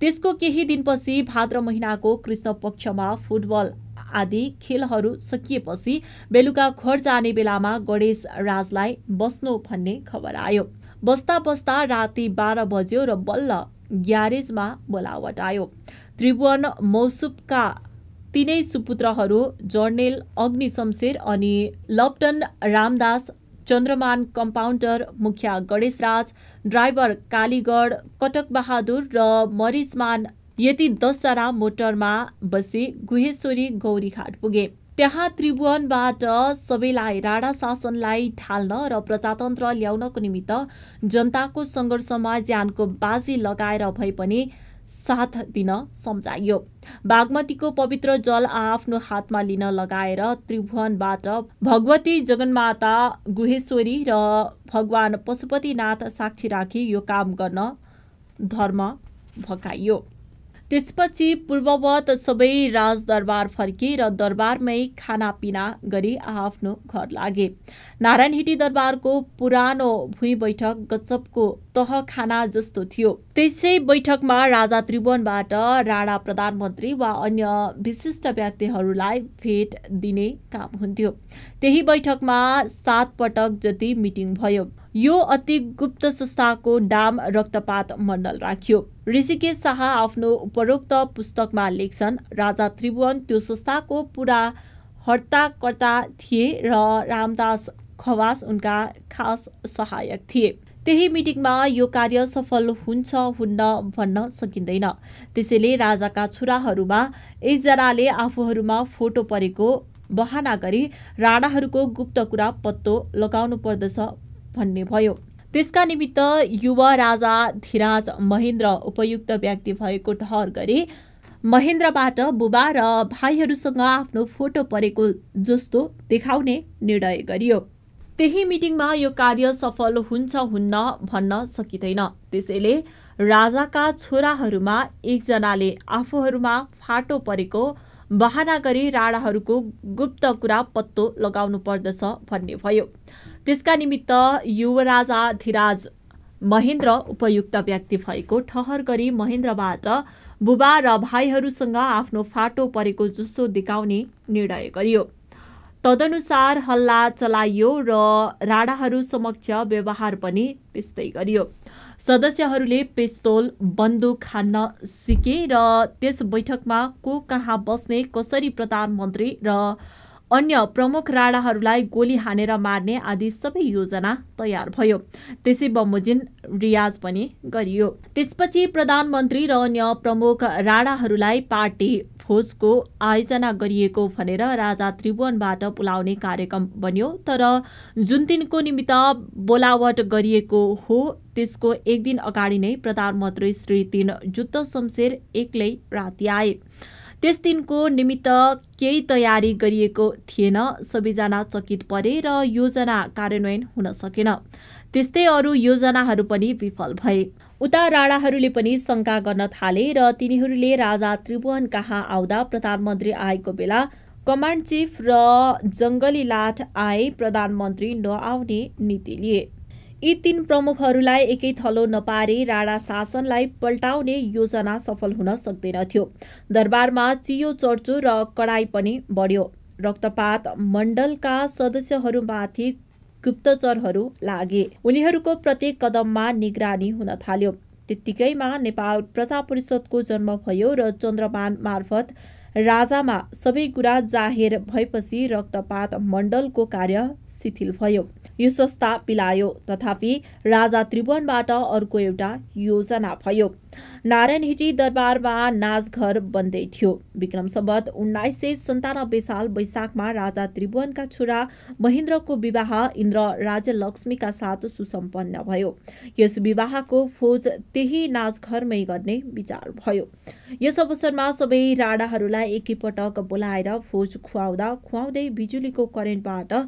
त्यसको केही दिनपछि भाद्र महिनाको कृष्ण पक्षमा फुटबल आदि खेलहरू सकिएपछि बेलुका घर जाने बेलामा गणेश राजलाई बस्नु भन्ने खबर आयो बस्दा बस्दा राति बाह्र बज्यो र बल्ल ग्यारेजमा बोलावट आयो त्रिभुवन मौसुपका तिनै सुपुत्रहरू जर्नेल अग्नि शमशेर अनि लप्टन रामदास चन्द्रमान कम्पाउन्डर मुखिया गणेशराज ड्राइभर कालीगढ कटकबहादुर र मरिजमान यति दसजना मोटरमा बसी गुहेश्वरी गौरीघाट पुगे त्यहाँ त्रिभुवनबाट सबैलाई राणा शासनलाई ढाल्न र प्रजातन्त्र ल्याउनको निमित्त जनताको सङ्घर्षमा ज्यानको बाजी लगाएर भए पनि साथ दिन सम्झाइयो बागमतीको पवित्र जल आआफ्नो हातमा लिन लगाएर त्रिभुवनबाट भगवती जगन्माता गुहेश्वरी र भगवान पशुपतिनाथ साक्षी राखी यो काम गर्न धर्म भकाइयो त्यसपछि पूर्ववत सबै राजदरबार फर्के र दरबारमै खानापिना गरी आआफ्नो घर लागे नारायणहिटी दरबारको पुरानो भुइँ बैठक गच्चपको तह खाना जस्तो थियो त्यसै बैठकमा राजा त्रिभुवनबाट राणा प्रधानमन्त्री वा अन्य विशिष्ट व्यक्तिहरूलाई भेट दिने काम हुन्थ्यो त्यही बैठकमा सात पटक जति मिटिङ भयो यो अति गुप्त संस्थाको डाम रक्तपात मण्डल राख्यो ऋषिकेश शाह आफ्नो उपरोक्त पुस्तकमा लेख्छन् राजा त्रिभुवन त्यो संस्थाको पुरा हर्ताकर्ता थिए र रामदास खवास उनका खास सहायक थिए त्यही मिटिङमा यो कार्य सफल हुन्छ हुन्न भन्न सकिँदैन त्यसैले राजाका छोराहरूमा एकजनाले आफूहरूमा फोटो परेको बहाना गरी राणाहरूको गुप्त कुरा पत्तो लगाउनु पर्दछ भन्ने भयो त्यसका निमित्त युवा राजा धिराज महेन्द्र उपयुक्त व्यक्ति भएको ठहर गरे महेन्द्रबाट बुबा र भाइहरूसँग आफ्नो फोटो परेको जस्तो देखाउने निर्णय गरियो त्यही मिटिङमा यो कार्य सफल हुन्छ हुन्न भन्न सकिँदैन त्यसैले राजाका छोराहरूमा एकजनाले आफूहरूमा फाटो परेको बहाना गरी राणाहरूको गुप्त कुरा पत्तो लगाउनु पर्दछ भन्ने भयो त्यसका निमित्त युवराजा धिराज महेन्द्र उपयुक्त व्यक्ति भएको ठहर गरी महेन्द्रबाट बुबा र भाइहरूसँग आफ्नो फाटो परेको जुसो देखाउने निर्णय गरियो तदनुसार हल्ला चलाइयो र राणाहरू समक्ष व्यवहार पनि त्यस्तै गरियो सदस्यहरूले पिस्तोल बन्दुक खान्न सिके र त्यस बैठकमा को कहाँ बस्ने कसरी प्रधानमन्त्री र अन्य प्रमुख राणाहरूलाई गोली हानेर मार्ने आदि सबै योजना तयार भयो त्यसै बमोजिम रियाज पनि गरियो त्यसपछि प्रधानमन्त्री र अन्य प्रमुख राणाहरूलाई पार्टी भोजको आयोजना गरिएको भनेर राजा त्रिभुवनबाट पुलाउने कार्यक्रम बन्यो तर जुन दिनको निमित्त बोलावट गरिएको हो त्यसको एक दिन अगाडि नै प्रधानमन्त्री श्री तीन जुद्ध शमशेर एक्लै राति आए त्यस दिनको निमित्त केही तयारी गरिएको थिएन सबैजना चकित परे र योजना कार्यान्वयन हुन सकेन त्यस्तै अरू योजनाहरू पनि विफल भए उता राणाहरूले पनि शङ्का गर्न थाले र तिनीहरूले राजा त्रिभुवन कहाँ आउँदा प्रधानमन्त्री आएको बेला कमान्ड चिफ र जङ्गली लाठ आए प्रधानमन्त्री नआउने नीति लिए यी तीन प्रमुखहरूलाई एकै थलो नपारे राणा शासनलाई पल्टाउने योजना सफल हुन सक्दैनथ्यो दरबारमा चियो चर्चो र कडाई पनि बढ्यो रक्तपात मण्डलका सदस्यहरूमाथि गुप्तचरहरू लागे उनीहरूको प्रत्येक कदममा निगरानी हुन थाल्यो त्यत्तिकैमा नेपाल प्रजा परिषदको जन्म भयो र चन्द्रमान मार्फत राजामा सबै कुरा जाहेर भएपछि रक्तपात मण्डलको कार्य शिथिल भयो यो संस्था पिलायो तथापि राजा त्रिभुवनबाट अर्को एउटा योजना भयो नारायणहिटी दरबारमा नाचघर बन्दै थियो विक्रम सम्बत उन्नाइस सय सन्तानब्बे साल वैशाखमा राजा त्रिभुवनका छोरा महेन्द्रको विवाह इन्द्र लक्ष्मीका साथ सुसम्पन्न भयो यस विवाहको फोज त्यही नाचघरमै गर्ने विचार भयो यस अवसरमा सबै राणाहरूलाई एकैपटक बोलाएर फोज खुवाउँदा खुवाउँदै बिजुलीको करेन्टबाट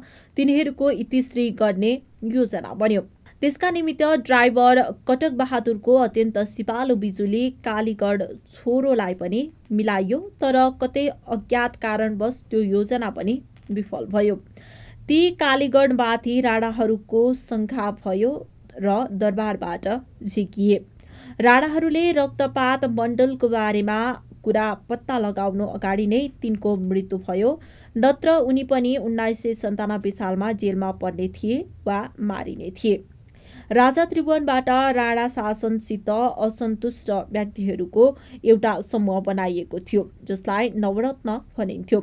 तिनीहरूको इतिश्री गर्ने योजना बन्यो त्यसका निमित्त ड्राइभर कटक बहादुरको अत्यन्त सिपालो बिजुली कालीगढ छोरोलाई पनि मिलाइयो तर कतै अज्ञात कारणवश त्यो योजना पनि विफल भयो ती कालीगढमाथि राणाहरूको शङ्खा भयो र दरबारबाट झिकिए राणाहरूले रक्तपात मण्डलको बारेमा कुरा पत्ता लगाउनु अगाडि नै तिनको मृत्यु भयो नत्र उनी पनि उन्नाइस सय सन्तानब्बे सालमा जेलमा पर्ने थिए वा मारिने थिए राजा त्रिभुवनबाट राणा शासनसित असन्तुष्ट व्यक्तिहरूको एउटा समूह बनाइएको थियो जसलाई नवरत्न भनिन्थ्यो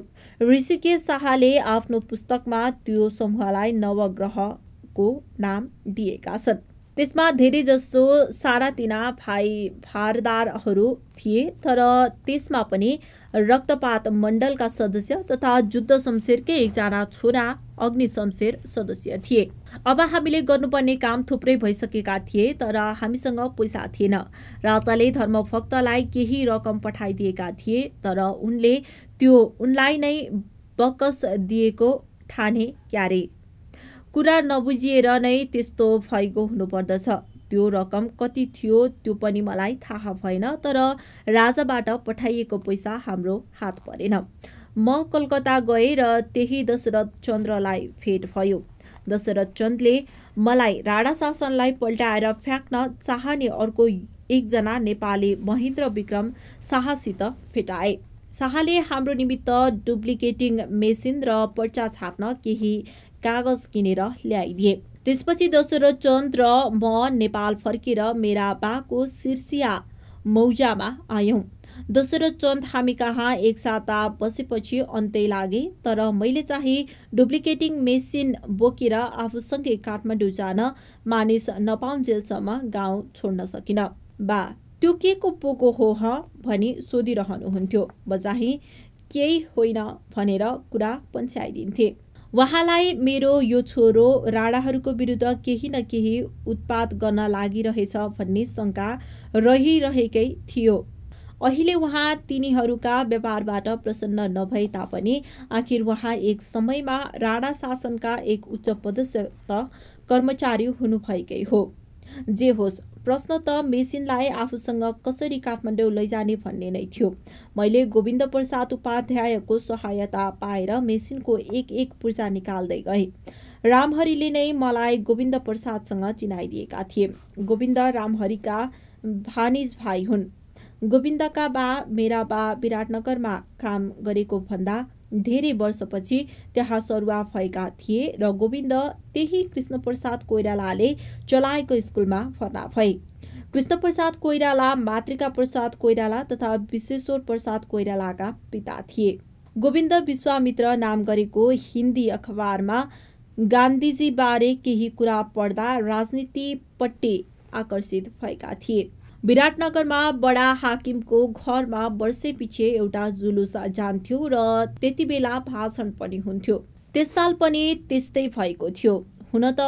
ऋषिकेश शाहले आफ्नो पुस्तकमा त्यो समूहलाई नवग्रहको नाम दिएका छन् त्यसमा धेरैजसो सारातिना भाइ भारदारहरू थिए तर त्यसमा पनि रक्तपात मण्डलका सदस्य तथा जुद्ध शमशेरकै एकजना छोरा अग्नि शमशेर सदस्य थिए अब हामीले गर्नुपर्ने काम थुप्रै भइसकेका थिए तर हामीसँग पैसा थिएन राजाले धर्मभक्तलाई केही रकम पठाइदिएका थिए तर उनले त्यो उनलाई नै बकस दिएको ठाने क्यारे कुरा नबुझिएर नै त्यस्तो भएको हुनुपर्दछ त्यो रकम कति थियो त्यो पनि मलाई थाहा भएन तर राजाबाट पठाइएको पैसा हाम्रो हात परेन म कलकत्ता र त्यही दशरथ चन्द्रलाई भेट भयो दशरथ चन्द्रले मलाई राणा शासनलाई पल्टाएर फ्याँक्न चाहने अर्को एकजना नेपाली महेन्द्र विक्रम शाहसित भेटाए शाहले हाम्रो निमित्त डुप्लिकेटिङ मेसिन र पर्चा छाप्न केही कागज किनेर ल्याइदिए त्यसपछि दोस्रो चन्द्र म नेपाल फर्केर मेरा बाको सिर्सिया मौजामा आयौँ दोस्रो चन्द हामी कहाँ एक साता बसेपछि अन्तै लागे तर मैले चाहिँ डुप्लिकेटिङ मेसिन बोकेर आफूसँगै काठमाडौँ जान मानिस नपाउन्जेलसम्म गाउँ छोड्न सकिन बा त्यो के को पोको हो ह भनी सोधिरहनुहुन्थ्यो चाहिँ केही होइन भनेर कुरा पन्छ्याइदिन्थे उहाँलाई मेरो यो छोरो राणाहरूको विरुद्ध केही न केही उत्पाद गर्न लागिरहेछ भन्ने शङ्का रहिरहेकै थियो अहिले उहाँ तिनीहरूका व्यापारबाट प्रसन्न नभए तापनि आखिर उहाँ एक समयमा राणा शासनका एक उच्च पदस्थ कर्मचारी हुनुभएकै हो जे होस् प्रश्न त मेसिनलाई आफूसँग कसरी काठमाडौँ लैजाने भन्ने नै थियो मैले गोविन्द प्रसाद उपाध्यायको सहायता पाएर मेसिनको एक एक पूर्जा निकाल्दै गएँ रामहरीले नै मलाई गोविन्द प्रसादसँग चिनाइदिएका थिए गोविन्द रामहरीका भानिज भाइ हुन् गोविन्दका बा मेरा बा विराटनगरमा काम गरेको भन्दा धेरै वर्षपछि त्यहाँ सरुवा भएका थिए र गोविन्द त्यही कृष्णप्रसाद कोइरालाले चलाएको स्कुलमा फर्ना भए कृष्णप्रसाद कोइराला मातृका प्रसाद कोइराला तथा विश्वेश्वर प्रसाद कोइरालाका पिता थिए गोविन्द विश्वामित्र नाम गरेको हिन्दी अखबारमा गान्धीजीबारे केही कुरा पढ्दा राजनीतिपट्टि आकर्षित भएका थिए विराटनगरमा बडा हाकिमको घरमा वर्षे पछि एउटा जुलुस जान्थ्यो र त्यति बेला भाषण पनि हुन्थ्यो त्यस साल पनि त्यस्तै भएको थियो हुन त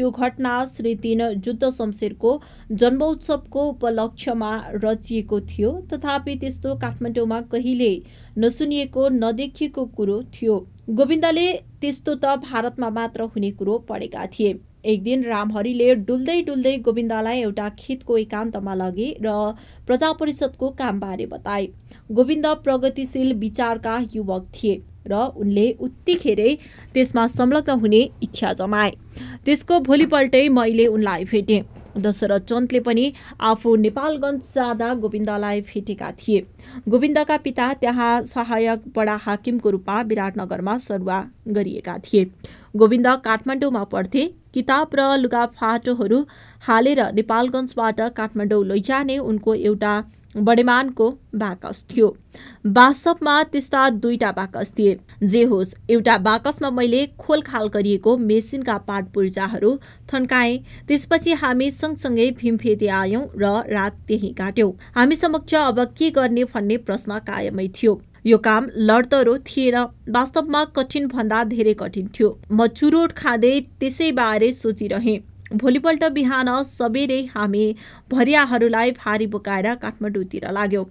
त्यो घटना श्री तिन जुद्ध शमशेरको जन्मोत्सवको उपलक्ष्यमा रचिएको थियो तथापि त्यस्तो काठमाडौँमा कहिले नसुनिएको नदेखिएको कुरो थियो गोविन्दले त्यस्तो त भारतमा मात्र हुने कुरो पढेका थिए एक दिन रामहरिले डुल्दै डुल्दै गोविन्दलाई एउटा खेतको एकान्तमा लगे र प्रजा परिषदको कामबारे बताए गोविन्द प्रगतिशील विचारका युवक थिए र उनले उत्तिखेरै त्यसमा संलग्न हुने इच्छा जमाए त्यसको भोलिपल्टै मैले उनलाई भेटेँ दशरथ चन्दले पनि आफू नेपालगञ्ज जाँदा गोविन्दलाई भेटेका थिए गोविन्दका पिता त्यहाँ सहायक बडा हाकिमको रूपमा विराटनगरमा सरुवा गरिएका थिए गोविन्द काठमाडौँमा पढ्थे किताब र लुगा फाटोहरू हालेर नेपालगञ्जबाट काठमाडौँ लैजाने उनको एउटा बडेमानको बाकस थियो वास्तवमा त्यस्ता दुईटा बाकस थिए जे होस् एउटा बाकसमा मैले खोल खाल गरिएको मेसिनका पाठ पूर्जाहरू थन्काएँ त्यसपछि हामी सँगसँगै भीमफेदी आयौँ र रात त्यही काट्यौँ हामी समक्ष अब के गर्ने भन्ने प्रश्न कायमै थियो यो काम लड्तरो थिएन वास्तवमा भन्दा धेरै कठिन थियो म चुरोट खाँदै त्यसैबारे सोचिरहेँ भोलिपल्ट बिहान सबेरै हामी भरियाहरूलाई भारी बोकाएर काठमाडौँतिर लाग्यौँ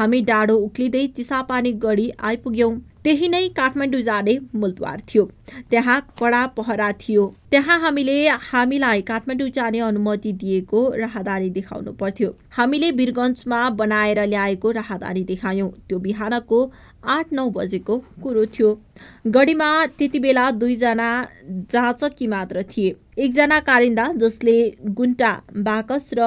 हामी डाँडो उक्लिँदै चिसापानी गढी आइपुग्यौँ त्यही नै काठमाडौँ जाने मूलद्वार थियो त्यहाँ कडा पहरा थियो त्यहाँ हामीले हामीलाई काठमाडौँ जाने अनुमति दिएको राहदारी देखाउनु पर्थ्यो हामीले वीरगञ्जमा बनाएर ल्याएको राहदारी देखायौँ त्यो बिहानको आठ नौ बजेको कुरो थियो गढीमा त्यति बेला दुईजना जाचकी मात्र थिए एकजना कारिन्दा जसले गुन्टा बाकस र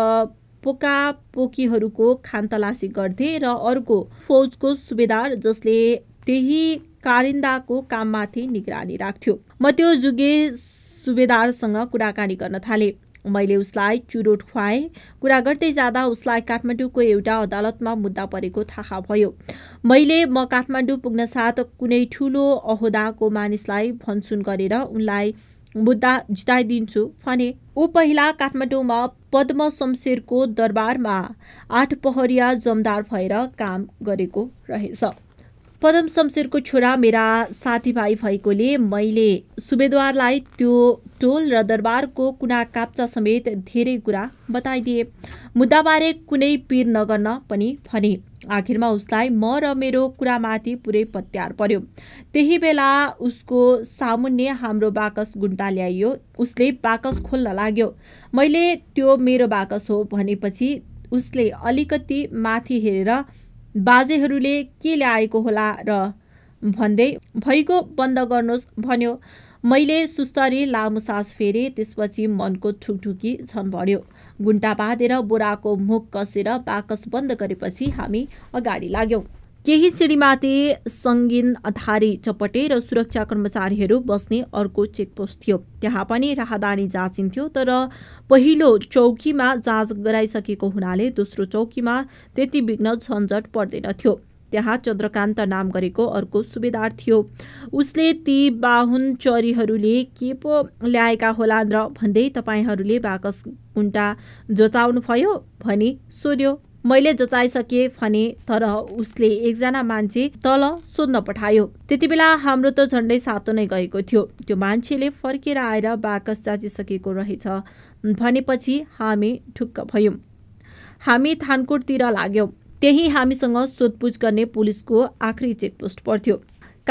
पोका पोकीहरूको खानतलासी गर्थे र अर्को फौजको सुबेदार जसले त्यही कारिन्दाको काममाथि निगरानी राख्थ्यो म त्यो जुगे सुबेदारसँग कुराकानी गर्न थालेँ मैले उसलाई चुरोट खुवाएँ कुरा गर्दै जाँदा उसलाई काठमाडौँको एउटा अदालतमा मुद्दा परेको थाहा भयो मैले म काठमाडौँ पुग्न साथ कुनै ठुलो अहोदाको मानिसलाई भनसुन गरेर उनलाई मुद्दा जिताइदिन्छु भने ऊ पहिला काठमाडौँमा पद्म शमशेरको दरबारमा आठ पहरिया जमदार भएर काम गरेको रहेछ पदम शमशेरको छोरा मेरा साथीभाइ भएकोले मैले सुबेदवारलाई त्यो टोल र दरबारको कुना काप्चा समेत धेरै कुरा बताइदिए मुद्दाबारे कुनै पिर नगर्न पनि भने आखिरमा उसलाई म र मेरो कुरामाथि पुरै पत्यार पर्यो त्यही बेला उसको सामुन्ने हाम्रो बाकस गुन्टा ल्याइयो उसले बाकस खोल्न लाग्यो मैले त्यो मेरो बाकस हो भनेपछि उसले अलिकति माथि हेरेर बाजेहरूले के ल्याएको होला र भन्दै भइको बन्द गर्नुहोस् भन्यो मैले सुस्तरी लामो सास फेरेँ त्यसपछि मनको ठुकठुकी भर्यो गुन्टा बाँधेर बोराको मुख कसेर बाकस बन्द गरेपछि हामी अगाडि लाग्यौँ केही सिँढीमाथि सङ्गीन आधारी चपटे र सुरक्षा कर्मचारीहरू बस्ने अर्को चेकपोस्ट थियो त्यहाँ पनि राहदानी जाँचिन्थ्यो तर पहिलो चौकीमा जाँच गराइसकेको हुनाले दोस्रो चौकीमा त्यति विघ्न झन्झट पर्दैनथ्यो त्यहाँ चन्द्रकान्त नाम गरेको अर्को सुबेदार थियो उसले ती बाहुन चरीहरूले के पो ल्याएका होलान् र भन्दै तपाईँहरूले बाकस कुन्टा जोचाउनुभयो भनी सोध्यो मैले जचाइसके भने तर उसले एकजना मान्छे तल सोध्न पठायो त्यति बेला हाम्रो त झन्डै सातो नै गएको थियो त्यो मान्छेले फर्केर आएर बाकस जाँचिसकेको रहेछ भनेपछि हामी ठुक्क भयौँ हामी थानकोटतिर लाग्यौँ त्यही हामीसँग सोधपुछ गर्ने पुलिसको आखिरी चेकपोस्ट पर्थ्यो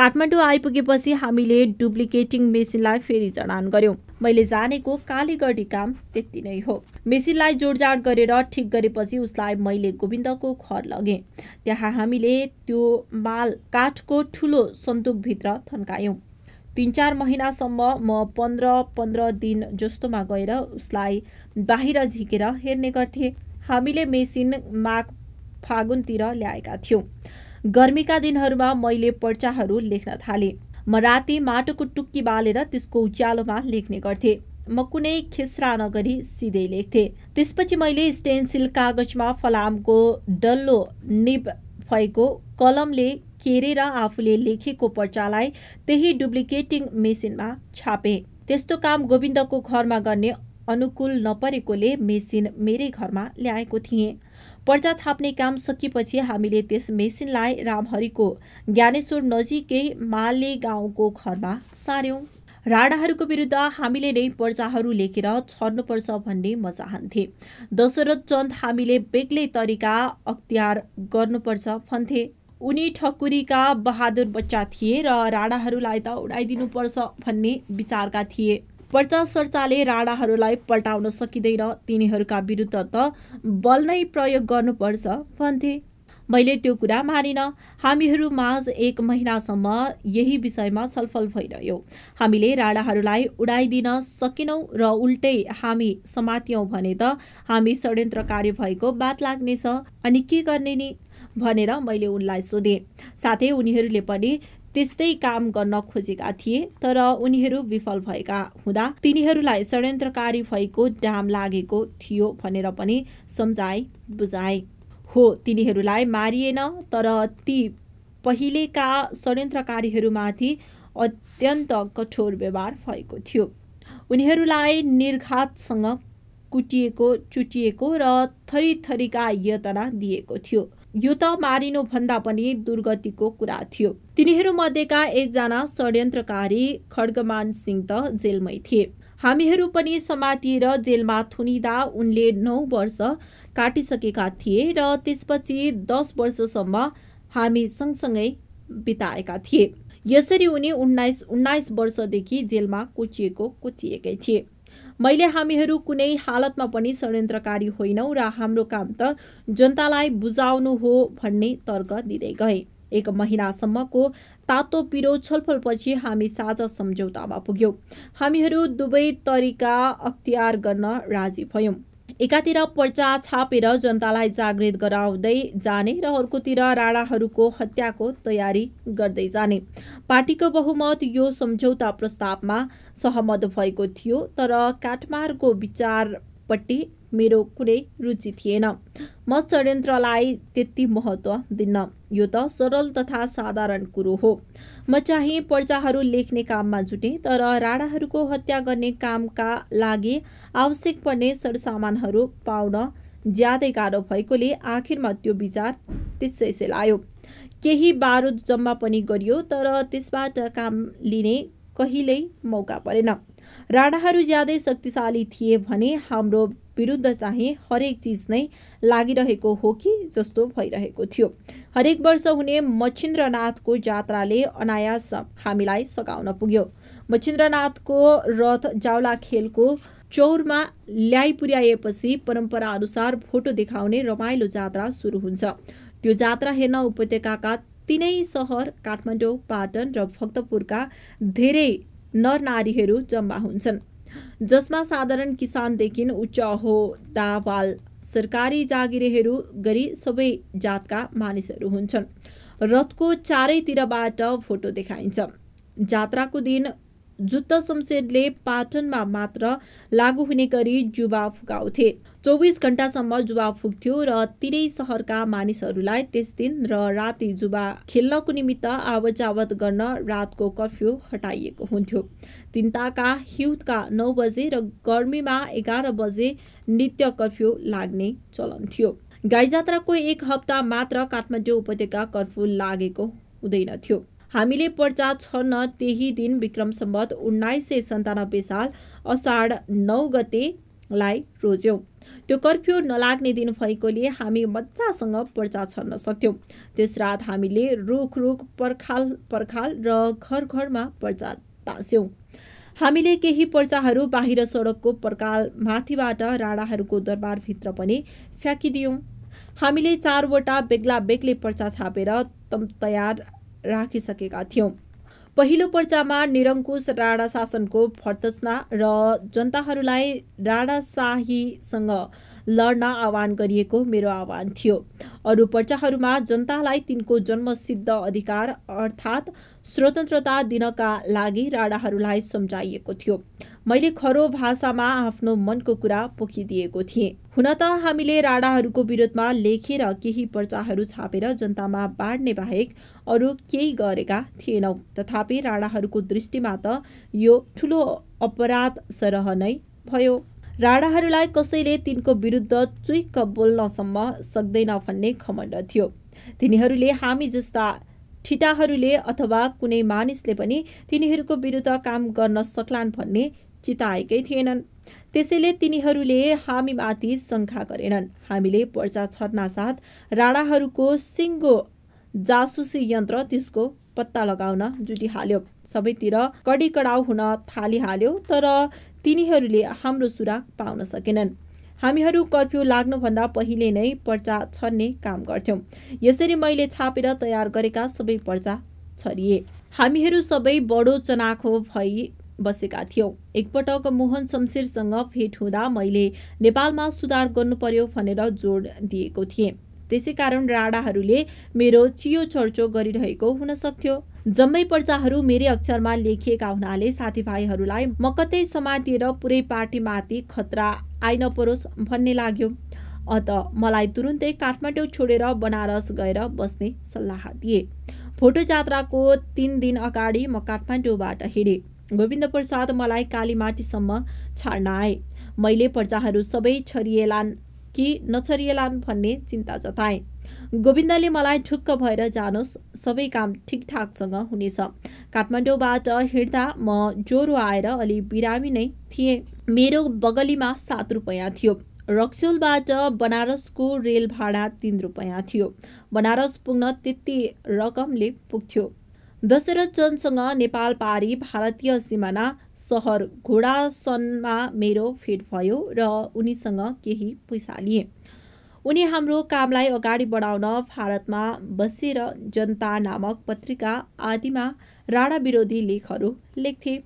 काठमाडौँ आइपुगेपछि हामीले डुप्लिकेटिङ मेसिनलाई फेरि जडान गऱ्यौँ मैले जानेको कालीगढी काम त्यति नै हो मेसिनलाई जोडजाड गरेर ठिक गरेपछि उसलाई मैले गोविन्दको घर लगेँ त्यहाँ हामीले त्यो माल काठको ठुलो सन्दुकभित्र थन्कायौँ तिन चार महिनासम्म म पन्ध्र पन्ध्र दिन जस्तोमा गएर उसलाई बाहिर झिकेर हेर्ने गर्थेँ हामीले मेसिन माघ फागुनतिर ल्याएका थियौँ गर्मीका दिनहरूमा मैले पर्चाहरू लेख्न थालेँ म राति माटोको टुक्की बालेर त्यसको उज्यालोमा लेख्ने गर्थेँ म कुनै खिस्रा नगरी सिधै लेख्थेँ त्यसपछि मैले स्टेन्सिल कागजमा फलामको डल्लो निब भएको कलमले केरेर आफूले लेखेको पर्चालाई त्यही डुप्लिकेटिङ मेसिनमा छापे त्यस्तो काम गोविन्दको घरमा गर्ने अनुकूल नपरेकोले मेसिन मेरै घरमा ल्याएको थिएँ पर्चा छाप्ने काम सकिएपछि हामीले त्यस मेसिनलाई रामहरिको ज्ञानेश्वर नजिकै माले गाउँको घरमा सार्यौँ राणाहरूको विरुद्ध हामीले नै पर्चाहरू लेखेर छर्नुपर्छ भन्ने म चाहन्थे दशरथ चन्द हामीले बेग्लै तरिका अख्तियार गर्नुपर्छ भन्थे उनी ठकुरीका बहादुर बच्चा थिए र राणाहरूलाई त उडाइदिनुपर्छ भन्ने विचारका थिए पर्चा सर्चाले राणाहरूलाई पल्टाउन सकिँदैन तिनीहरूका विरुद्ध त बल नै प्रयोग गर्नुपर्छ भन्थे मैले त्यो कुरा मानिन हामीहरू माझ एक महिनासम्म यही विषयमा छलफल भइरह्यो हामीले राणाहरूलाई उडाइदिन सकेनौँ र उल्टै हामी समात्यौँ भने त हामी षड्यन्त्रकारी भएको बात लाग्नेछ अनि के गर्ने नि भनेर मैले उनलाई सोधेँ साथै उनीहरूले पनि त्यस्तै काम गर्न खोजेका थिए तर उनीहरू विफल भएका हुँदा तिनीहरूलाई षड्यन्त्रकारी भएको डाम लागेको थियो भनेर पनि सम्झाए बुझाए हो तिनीहरूलाई मारिएन तर ती पहिलेका षड्यन्त्रकारीहरूमाथि अत्यन्त कठोर व्यवहार भएको थियो उनीहरूलाई निर्घातसँग कुटिएको चुटिएको र थरी थरीका यतना दिएको थियो यो त भन्दा पनि दुर्गतिको कुरा थियो मध्येका एकजना षड्यन्त्रकारी खड्गमान सिंह त जेलमै थिए हामीहरू पनि समातिएर जेलमा थुनिँदा उनले नौ वर्ष काटिसकेका थिए र त्यसपछि दस वर्षसम्म हामी सँगसँगै बिताएका थिए यसरी उनी उन्नाइस उन्नाइस वर्षदेखि जेलमा कुचिएको कुचिएकै थिए मैले हामीहरू कुनै हालतमा पनि षड्यन्त्रकारी होइनौँ र हाम्रो काम त जनतालाई बुझाउनु हो भन्ने तर्क दिँदै गए एक महिनासम्मको तातो पिरो छलफलपछि हामी साझा सम्झौतामा पुग्यौँ हामीहरू दुवै तरिका अख्तियार गर्न राजी भयौँ एकातिर पर्चा छापेर जनतालाई जागृत गराउँदै जाने र अर्कोतिर राणाहरूको हत्याको तयारी गर्दै जाने पार्टीको बहुमत यो सम्झौता प्रस्तावमा सहमत भएको थियो तर काठमारको विचारपट्टि मेरो कुनै रुचि थिएन म षड्यन्त्रलाई त्यति महत्त्व दिन्न यो त सरल तथा साधारण कुरो हो म चाहिँ पर्चाहरू लेख्ने काममा जुटेँ तर राणाहरूको हत्या गर्ने कामका लागि आवश्यक पर्ने सरसामानहरू पाउन ज्यादै गाह्रो भएकोले आखिरमा त्यो विचार त्यसै सेलायो केही बारुद जम्मा पनि गरियो तर त्यसबाट काम लिने कहिल्यै मौका परेन राणाहरू ज्यादै शक्तिशाली थिए भने हाम्रो विरुद्ध चाहिँ हरेक चिज नै लागिरहेको हो कि जस्तो भइरहेको थियो हरेक वर्ष हुने मच्छिन्द्रनाथको जात्राले अनायास हामीलाई सघाउन पुग्यो मच्छिन्द्रनाथको रथ जाउला खेलको चौरमा ल्याइ पुर्याएपछि परम्पराअनुसार फोटो देखाउने रमाइलो जात्रा सुरु हुन्छ त्यो जात्रा हेर्न उपत्यकाका तिनै सहर काठमाडौँ पाटन र भक्तपुरका धेरै नर नारीहरू जम्मा हुन्छन् जसमा साधारण किसानदेखि दावाल सरकारी जागिरेहरू गरी सबै जातका मानिसहरू हुन्छन् रथको चारैतिरबाट फोटो देखाइन्छ जात्राको दिन जुत्त शमशेरले पाटनमा मात्र लागू हुने गरी जुवा फुकाउँथे चौबिस घन्टासम्म जुवा फुक्थ्यो र तिनै सहरका मानिसहरूलाई त्यस दिन र राति जुवा खेल्नको निमित्त आवत गर्न रातको कर्फ्यू हटाइएको हुन्थ्यो तिनताका हिउँदका नौ बजे र गर्मीमा एघार बजे नित्य कर्फ्यू लाग्ने चलन थियो गाई जात्राको एक हप्ता मात्र काठमाडौँ उपत्यका कर्फ्यू लागेको हुँदैन थियो हामीले पर्चा छर्न त्यही दिन विक्रम सम्बत उन्नाइस सय सन्तानब्बे साल असाढ नौ गतेलाई रोज्यौँ त्यो कर्फ्यू नलाग्ने दिन भएकोले हामी मजासँग पर्चा छर्न सक्थ्यौँ त्यस रात हामीले रुख रुख पर्खाल पर्खाल र घर घरमा पर्चा टाँस्यौँ हामीले केही पर्चाहरू बाहिर सडकको पर्खाल माथिबाट राणाहरूको दरबारभित्र पनि फ्याँकिदियौँ हामीले चारवटा बेग्ला बेग्लै पर्चा छापेर तयार राखिसकेका थियौँ पहिलो पर्चामा निरङ्कुश राणा शासनको फर्तस्ना र जनताहरूलाई राणाशाहीसँग लड्न आह्वान गरिएको मेरो आह्वान थियो अरू पर्चाहरूमा जनतालाई तिनको जन्मसिद्ध अधिकार अर्थात् स्वतन्त्रता दिनका लागि राणाहरूलाई सम्झाइएको थियो मैले खरो भाषामा आफ्नो मनको कुरा पोखिदिएको थिएँ हुन त हामीले राणाहरूको विरोधमा लेखेर केही पर्चाहरू छापेर जनतामा बाँड्ने बाहेक अरू केही गरेका थिएनौ तथापि राणाहरूको दृष्टिमा त यो ठुलो अपराध सरह नै भयो राणाहरूलाई कसैले तिनको विरुद्ध चुइक्क बोल्नसम्म सक्दैन भन्ने खमण्ड थियो तिनीहरूले हामी जस्ता ठिटाहरूले अथवा कुनै मानिसले पनि तिनीहरूको विरुद्ध काम गर्न सक्लान् भन्ने चिताएकै थिएनन् त्यसैले तिनीहरूले हामीमाथि शङ्का गरेनन् हामीले पर्चा छर्नासाथ राणाहरूको सिङ्गो जासुसी यन्त्र त्यसको पत्ता लगाउन जुटिहाल्यो सबैतिर कडी कडाउ हुन थालिहाल्यो तर तिनीहरूले हाम्रो सुराग पाउन सकेनन् हामीहरू कर्फ्यू लाग्नुभन्दा पहिले नै पर्चा छर्ने काम गर्थ्यौँ यसरी मैले छापेर तयार गरेका सबै पर्चा छरिए हामीहरू सबै बडो चनाखो भई बसेका थियौँ एकपटक मोहन शमशेरसँग भेट हुँदा मैले नेपालमा सुधार गर्नु पर्यो भनेर जोड दिएको थिएँ त्यसै कारण राणाहरूले मेरो चियो चर्चो गरिरहेको हुन सक्थ्यो जम्मै पर्चाहरू मेरै अक्षरमा लेखिएका हुनाले साथीभाइहरूलाई म कतै समातिएर पुरै पार्टीमाथि खतरा आइ नपरोस् भन्ने लाग्यो अत मलाई तुरुन्तै काठमाडौँ छोडेर बनारस गएर बस्ने सल्लाह दिए फोटो जात्राको तिन दिन अगाडि म काठमाडौँबाट हिँडेँ गोविन्द प्रसाद मलाई कालीमाटीसम्म छाड्न आए मैले पर्चाहरू सबै छरिएला कि नछरिएलान् भन्ने चिन्ता जताए गोविन्दले मलाई ढुक्क भएर जानुस् सबै काम ठिकठाकसँग हुनेछ काठमाडौँबाट हिँड्दा म ज्वरो आएर अलि बिरामी नै थिएँ मेरो बगलीमा सात रुपियाँ थियो रक्सोलबाट बनारसको रेल भाडा तिन रुपियाँ थियो बनारस पुग्न त्यति रकमले पुग्थ्यो दशरथ चन्दसँग नेपाल पारी भारतीय सिमाना सहर घोडासनमा मेरो फेट भयो र उनीसँग केही पैसा लिए उनी हाम्रो कामलाई अगाडि बढाउन भारतमा बसेर जनता नामक पत्रिका आदिमा राणा विरोधी लेखहरू लेख्थे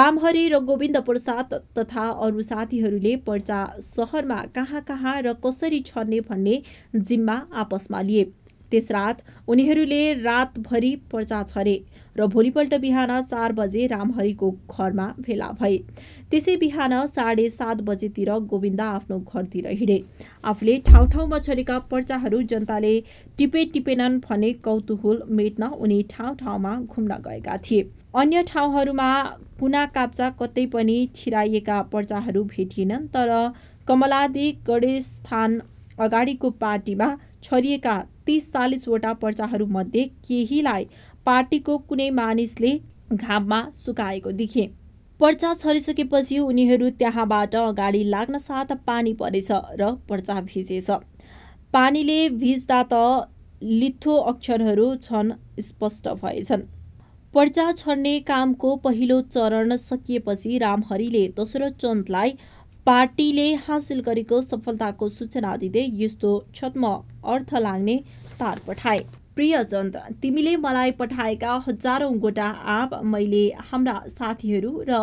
रामहरि र गोविन्द प्रसाद तथा अरू साथीहरूले पर्चा सहरमा कहाँ कहाँ र कसरी छर्ने भन्ने जिम्मा आपसमा लिए रात उनीहरूले रातभरि पर्चा छरे र भोलिपल्ट बिहान चार बजे रामहरिको घरमा भेला भए त्यसै बिहान साढे सात बजेतिर गोविन्द आफ्नो घरतिर हिँडे आफूले ठाउँ ठाउँमा छरेका पर्चाहरू जनताले टिपे टिपेनन् भने कौतुहुल मेट्न उनी ठाउँ ठाउँमा घुम्न गएका थिए अन्य ठाउँहरूमा कुना काप्चा कतै पनि छिराइएका पर्चाहरू भेटिएनन् तर कमलादि गणेश स्थान अगाडिको पार्टीमा छरिएका तिस चालिसवटा पर्चाहरूमध्ये केहीलाई पार्टीको कुनै मानिसले घाममा सुकाएको देखे पर्चा छरिसकेपछि उनीहरू त्यहाँबाट अगाडि लाग्न साथ पानी परेछ र पर्चा भिजेछ पानीले भिज्दा त लिथो अक्षरहरू छन् स्पष्ट भएछन् पर्चा छर्ने कामको पहिलो चरण सकिएपछि रामहरिले दोस्रो चन्दलाई पार्टीले हासिल गरेको सफलताको सूचना दिँदै यस्तो छत्म अर्थ लाग्ने तार पठाए प्रियजन तिमीले मलाई पठाएका हजारौँ गोटा आप मैले हाम्रा साथीहरू र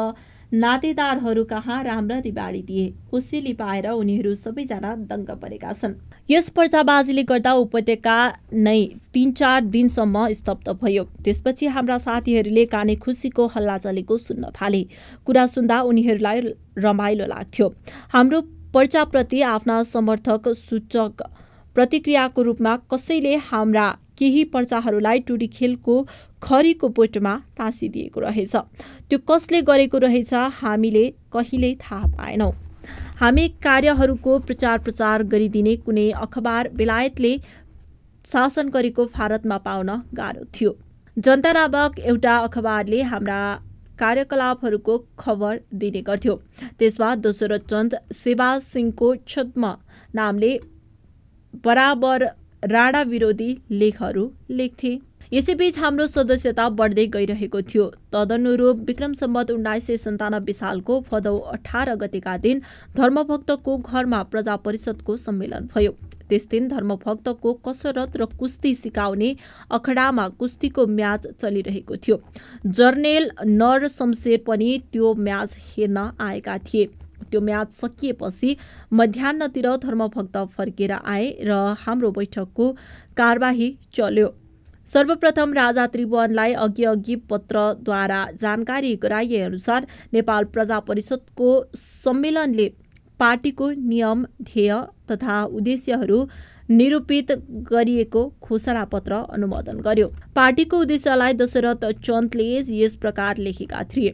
नातेदारहरू कहाँ राम्ररी बाँडिदिए खुसीले पाएर उनीहरू सबैजना दङ्ग परेका छन् यस पर्चाबाजीले गर्दा उपत्यका नै तिन चार दिनसम्म स्तब्ध भयो त्यसपछि हाम्रा साथीहरूले काने खुसीको हल्ला चलेको सुन्न थाले कुरा सुन्दा उनीहरूलाई रमाइलो लाग्थ्यो हाम्रो पर्चाप्रति आफ्ना समर्थक सूचक प्रतिक्रियाको रूपमा कसैले हाम्रा केही पर्चाहरूलाई टुडी खेलको खरीको पोटमा टाँसिदिएको रहेछ त्यो कसले गरेको रहेछ हामीले कहिल्यै थाहा पाएनौँ हामी कार्यहरूको प्रचार प्रसार गरिदिने कुनै अखबार बेलायतले शासन गरेको भारतमा पाउन गाह्रो थियो जनता नामक एउटा अखबारले हाम्रा कार्यकलापहरूको खबर दिने गर्थ्यो त्यसमा दोस्रो चन्द सेवा सिंहको छुत्म नामले बराबर राणा विरोधी लेखहरू लेख्थे यसैबीच हाम्रो सदस्यता बढ्दै गइरहेको थियो तदनुरूप विक्रम सम्बत उन्नाइस सय सन्तानब्बे सालको भदौ अठार गतेका दिन धर्मभक्तको घरमा प्रजा परिषदको सम्मेलन भयो त्यस दिन धर्मभक्तको कसरत र कुस्ती सिकाउने अखडामा कुस्तीको म्याच चलिरहेको थियो जर्नेल नर शमशेर पनि त्यो म्याच हेर्न आएका थिए त्यो म्याच सकिएपछि मध्याहतिर धर्मभक्त फर्केर आए र हाम्रो बैठकको कारवाही चल्यो सर्वप्रथम राजा त्रिभुवनलाई अघि अघि पत्रद्वारा जानकारी अनुसार नेपाल प्रजा परिषदको सम्मेलनले पार्टीको नियम ध्येय तथा उद्देश्यहरू निरूपित गरिएको घोषणापत्र अनुमोदन गर्यो पार्टीको उद्देश्यलाई दशरथ चन्तले यस प्रकार लेखेका थिए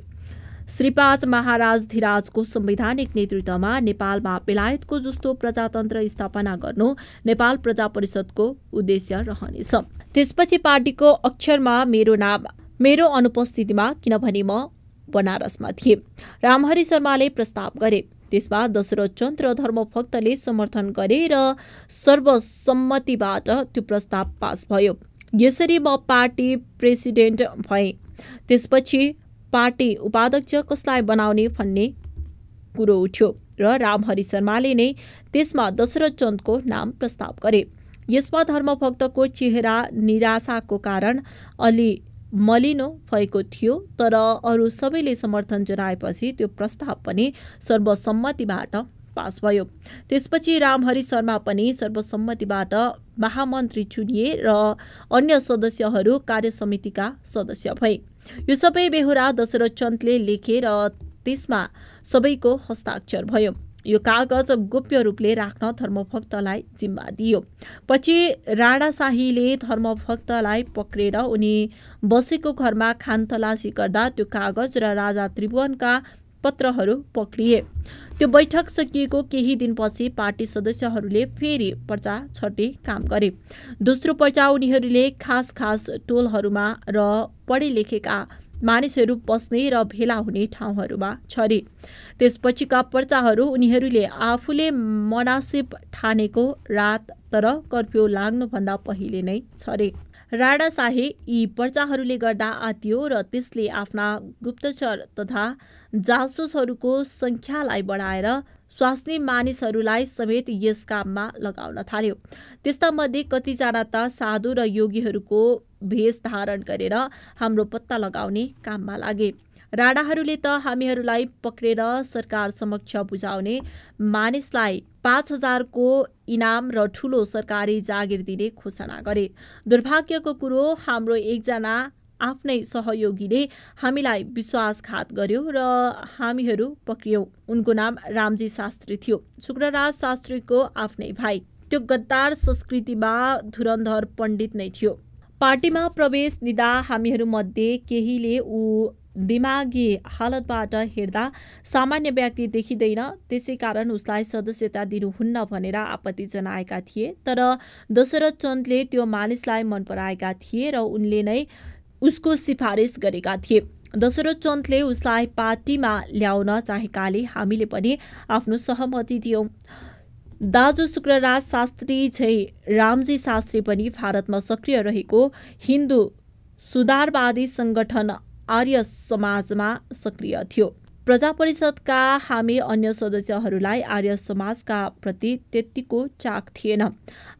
श्रीपाज महाराज धिराजको संवैधानिक नेतृत्वमा नेपालमा बेलायतको जस्तो प्रजातन्त्र स्थापना गर्नु नेपाल प्रजा परिषदको उद्देश्य रहनेछ त्यसपछि पार्टीको अक्षरमा मेरो नाम मेरो अनुपस्थितिमा किनभने म बनारसमा थिए रामहरि शर्माले प्रस्ताव गरे त्यसमा दशरथ चन्द्र धर्मभक्तले समर्थन गरे र सर्वसम्मतिबाट त्यो प्रस्ताव पास भयो यसरी म पार्टी प्रेसिडेन्ट भएँ त्यसपछि पार्टी उपाध्यक्ष कसलाई बनाउने भन्ने कुरो उठ्यो र रामहरि शर्माले नै त्यसमा दशरथ चन्दको नाम प्रस्ताव गरे यसमा धर्मभक्तको चेहरा निराशाको कारण अलि मलिनो भएको थियो तर अरू सबैले समर्थन जनाएपछि त्यो प्रस्ताव पनि सर्वसम्मतिबाट पास भयो त्यसपछि रामहरि शर्मा पनि सर्वसम्मतिबाट महामन्त्री चुनिए र अन्य सदस्यहरू कार्यसमितिका सदस्य भए यो सबै बेहोरा दशरथ चन्दले लेखे र त्यसमा सबैको हस्ताक्षर भयो यो कागज गोप्य रूपले राख्न धर्मभक्तलाई जिम्मा दियो पछि राणाशाहीले धर्मभक्तलाई पक्रेर उनी बसेको घरमा खानतलासी गर्दा त्यो कागज र राजा त्रिभुवनका पत्रहरू पक्रिए त्यो बैठक सकिएको केही दिनपछि पार्टी सदस्यहरूले फेरि पर्चा छट्ने काम गरे दोस्रो पर्चा उनीहरूले खास खास टोलहरूमा र पढे लेखेका मानिसहरू बस्ने र भेला हुने ठाउँहरूमा छरे त्यसपछिका पर्चाहरू उनीहरूले आफूले मनासिब ठानेको रात तर कर्फ्यू लाग्नुभन्दा पहिले नै छरे राणाशाही यी पर्चाहरूले गर्दा आतियो र त्यसले आफ्ना गुप्तचर तथा जासुसहरूको सङ्ख्यालाई बढाएर स्वास्नी मानिसहरूलाई समेत यस काममा लगाउन थाल्यो त्यस्तामध्ये कतिजना त साधु र योगीहरूको भेष धारण गरेर हाम्रो पत्ता लगाउने काममा लागे राणाहरूले त हामीहरूलाई पक्रेर सरकार समक्ष बुझाउने मानिसलाई पाँच हजारको इनाम र ठुलो सरकारी जागिर दिने घोषणा गरे दुर्भाग्यको कुरो हाम्रो एकजना आफ्नै सहयोगीले हामीलाई विश्वासघात गर्यो र हामीहरू पक्रियौँ उनको नाम रामजी शास्त्री थियो शुक्रराज शास्त्रीको आफ्नै भाइ त्यो गद्दार संस्कृतिमा धुरन्धर पण्डित नै थियो पार्टीमा प्रवेश दिँदा हामीहरूमध्ये केहीले ऊ दिमागी हालतबाट हेर्दा सामान्य व्यक्ति देखिँदैन त्यसै कारण उसलाई सदस्यता दिनुहुन्न भनेर आपत्ति जनाएका थिए तर दशरथ चन्दले त्यो मानिसलाई मन पराएका थिए र उनले नै उसको सिफारिस गरेका थिए दशरथ चन्दले उसलाई पार्टीमा ल्याउन चाहेकाले हामीले पनि आफ्नो सहमति दियौँ दाजु शुक्रराज शास्त्री झै रामजी शास्त्री पनि भारतमा सक्रिय रहेको हिन्दू सुधारवादी सङ्गठन आर्य समाजमा सक्रिय थियो प्रजा परिषदका हामी अन्य सदस्यहरूलाई आर्य समाजका प्रति त्यत्तिको चाक थिएन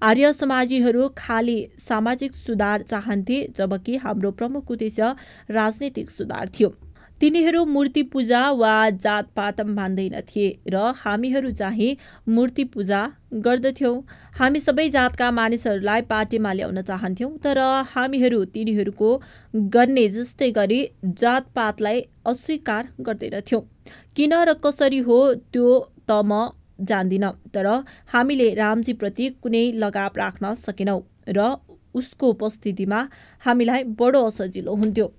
आर्य समाजीहरू खालि सामाजिक सुधार चाहन्थे जबकि हाम्रो प्रमुख उद्देश्य राजनीतिक सुधार थियो तिनीहरू मूर्ति पूजा वा जातपात मान्दैन थिए र हामीहरू चाहिँ मूर्ति पूजा गर्दथ्यौँ हामी सबै जातका मानिसहरूलाई पार्टीमा ल्याउन चाहन्थ्यौँ तर हामीहरू तिनीहरूको गर्ने जस्तै गरी जातपातलाई अस्वीकार गर्दैनथ्यौँ किन र कसरी हो त्यो त म जान्दिनँ तर हामीले रामजीप्रति कुनै लगाव राख्न सकेनौँ र उसको उपस्थितिमा हामीलाई बडो असजिलो हुन्थ्यो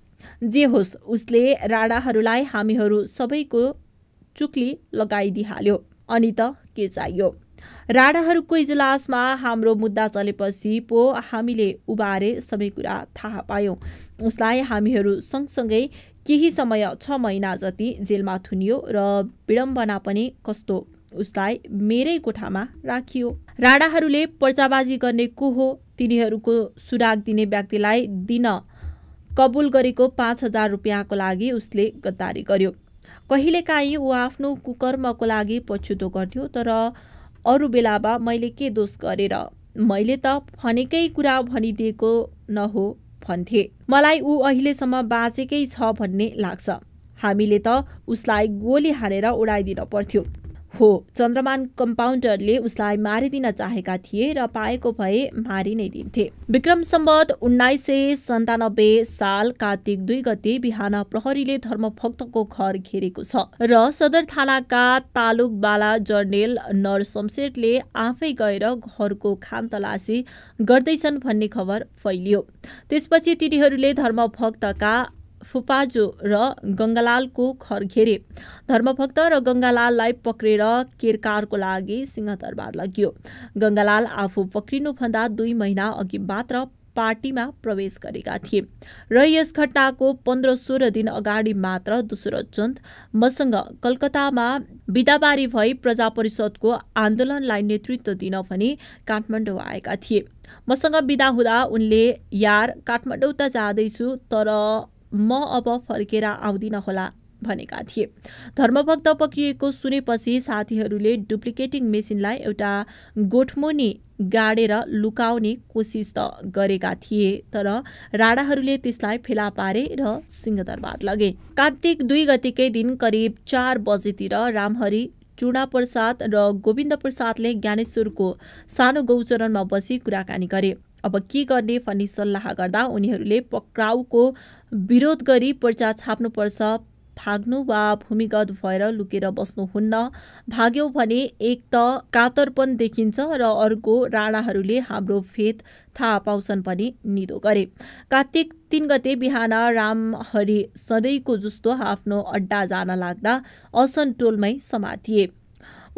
जे होस् उसले राणाहरूलाई हामीहरू सबैको चुक्ली लगाइदिइहाल्यो अनि त के चाहियो राणाहरूको इजलासमा हाम्रो मुद्दा चलेपछि पो हामीले उबारे सबै कुरा थाहा पायौँ उसलाई हामीहरू सँगसँगै केही समय छ महिना जति जेलमा थुनियो र विडम्बना पनि कस्तो उसलाई मेरै कोठामा राखियो राणाहरूले पर्चाबाजी गर्ने को हो तिनीहरूको सुराग दिने व्यक्तिलाई दिन कबुल गरेको पाँच हजार रुपियाँको लागि उसले गद्दारी गर्यो कहिलेकाहीँ ऊ आफ्नो कुकर्मको लागि पछुतो गर्थ्यो तर अरू बेलामा मैले के दोष गरेर मैले त भनेकै कुरा भनिदिएको नहो भन्थे मलाई ऊ अहिलेसम्म बाँचेकै छ भन्ने लाग्छ हामीले त उसलाई गोली हालेर उडाइदिन पर्थ्यो हो चन्द्रमान कम्पाउन्डरले उसलाई मारिदिन चाहेका थिए र पाएको भए मारि नै दिन्थे विक्रम सम्बत उन्नाइस सय सन्तानब्बे साल कार्तिक दुई गते बिहान प्रहरीले धर्मभक्तको घर घेरेको छ र सदर थानाका तालुकवाला जर्नेल नर शमशेरले आफै गएर घरको खाम तलासी गर्दैछन् भन्ने खबर फैलियो त्यसपछि तिनीहरूले धर्मभक्तका फुपाजो र गङ्गालालको घर घेरे धर्मभक्त र गङ्गालाललाई पक्रेर केरकारको लागि सिंहदरबार लगियो गङ्गालाल आफू पक्रिनुभन्दा दुई महिना अघि मात्र पार्टीमा प्रवेश गरेका थिए र यस घटनाको पन्ध्र सोह्र दिन अगाडि मात्र दोस्रो जुन मसँग कलकत्तामा बिदाबारी भई प्रजा परिषदको आन्दोलनलाई नेतृत्व दिन भने काठमाडौँ आएका थिए मसँग बिदा हुँदा उनले यार काठमाडौँ त जाँदैछु तर म अब फर्केर आउँदिन होला भनेका थिए धर्मभक्त पक्रिएको सुनेपछि साथीहरूले डुप्लिकेटिङ मेसिनलाई एउटा गोठमुनि गाडेर लुकाउने कोसिस त गरेका थिए तर राणाहरूले त्यसलाई फेला पारे र सिंहदरबार लगे कार्तिक दुई गतिकै दिन करिब चार बजेतिर रामहरि चुडा प्रसाद र गोविन्द प्रसादले ज्ञानेश्वरको सानो गौचरणमा बसी कुराकानी गरे अब के गर्ने भनी सल्लाह गर्दा उनीहरूले पक्राउको विरोध गरी पर्चा छाप्नुपर्छ भाग्नु वा भूमिगत भएर लुकेर बस्नुहुन्न भाग्यो भने एक त कातरपन देखिन्छ र अर्को राणाहरूले हाम्रो फेद थाहा पाउँछन् पनि निदो गरे कार्तिक तिन गते बिहान रामहरि सधैँको जस्तो आफ्नो अड्डा जान लाग्दा असन टोलमै समातिए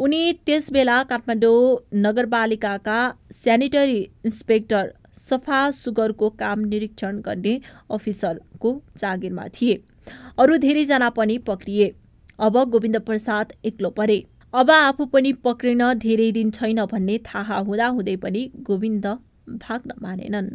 उनी त्यसबेला काठमाडौँ नगरपालिकाका सेनिटरी इन्सपेक्टर सफा सुगरको काम निरीक्षण गर्ने अफिसरको जागिरमा थिए अरू धेरैजना पनि पक्रिए अब गोविन्द प्रसाद एक्लो परे अब आफू पनि पक्रिन धेरै दिन छैन भन्ने थाहा हुँदाहुँदै पनि गोविन्द भाग्न मानेनन्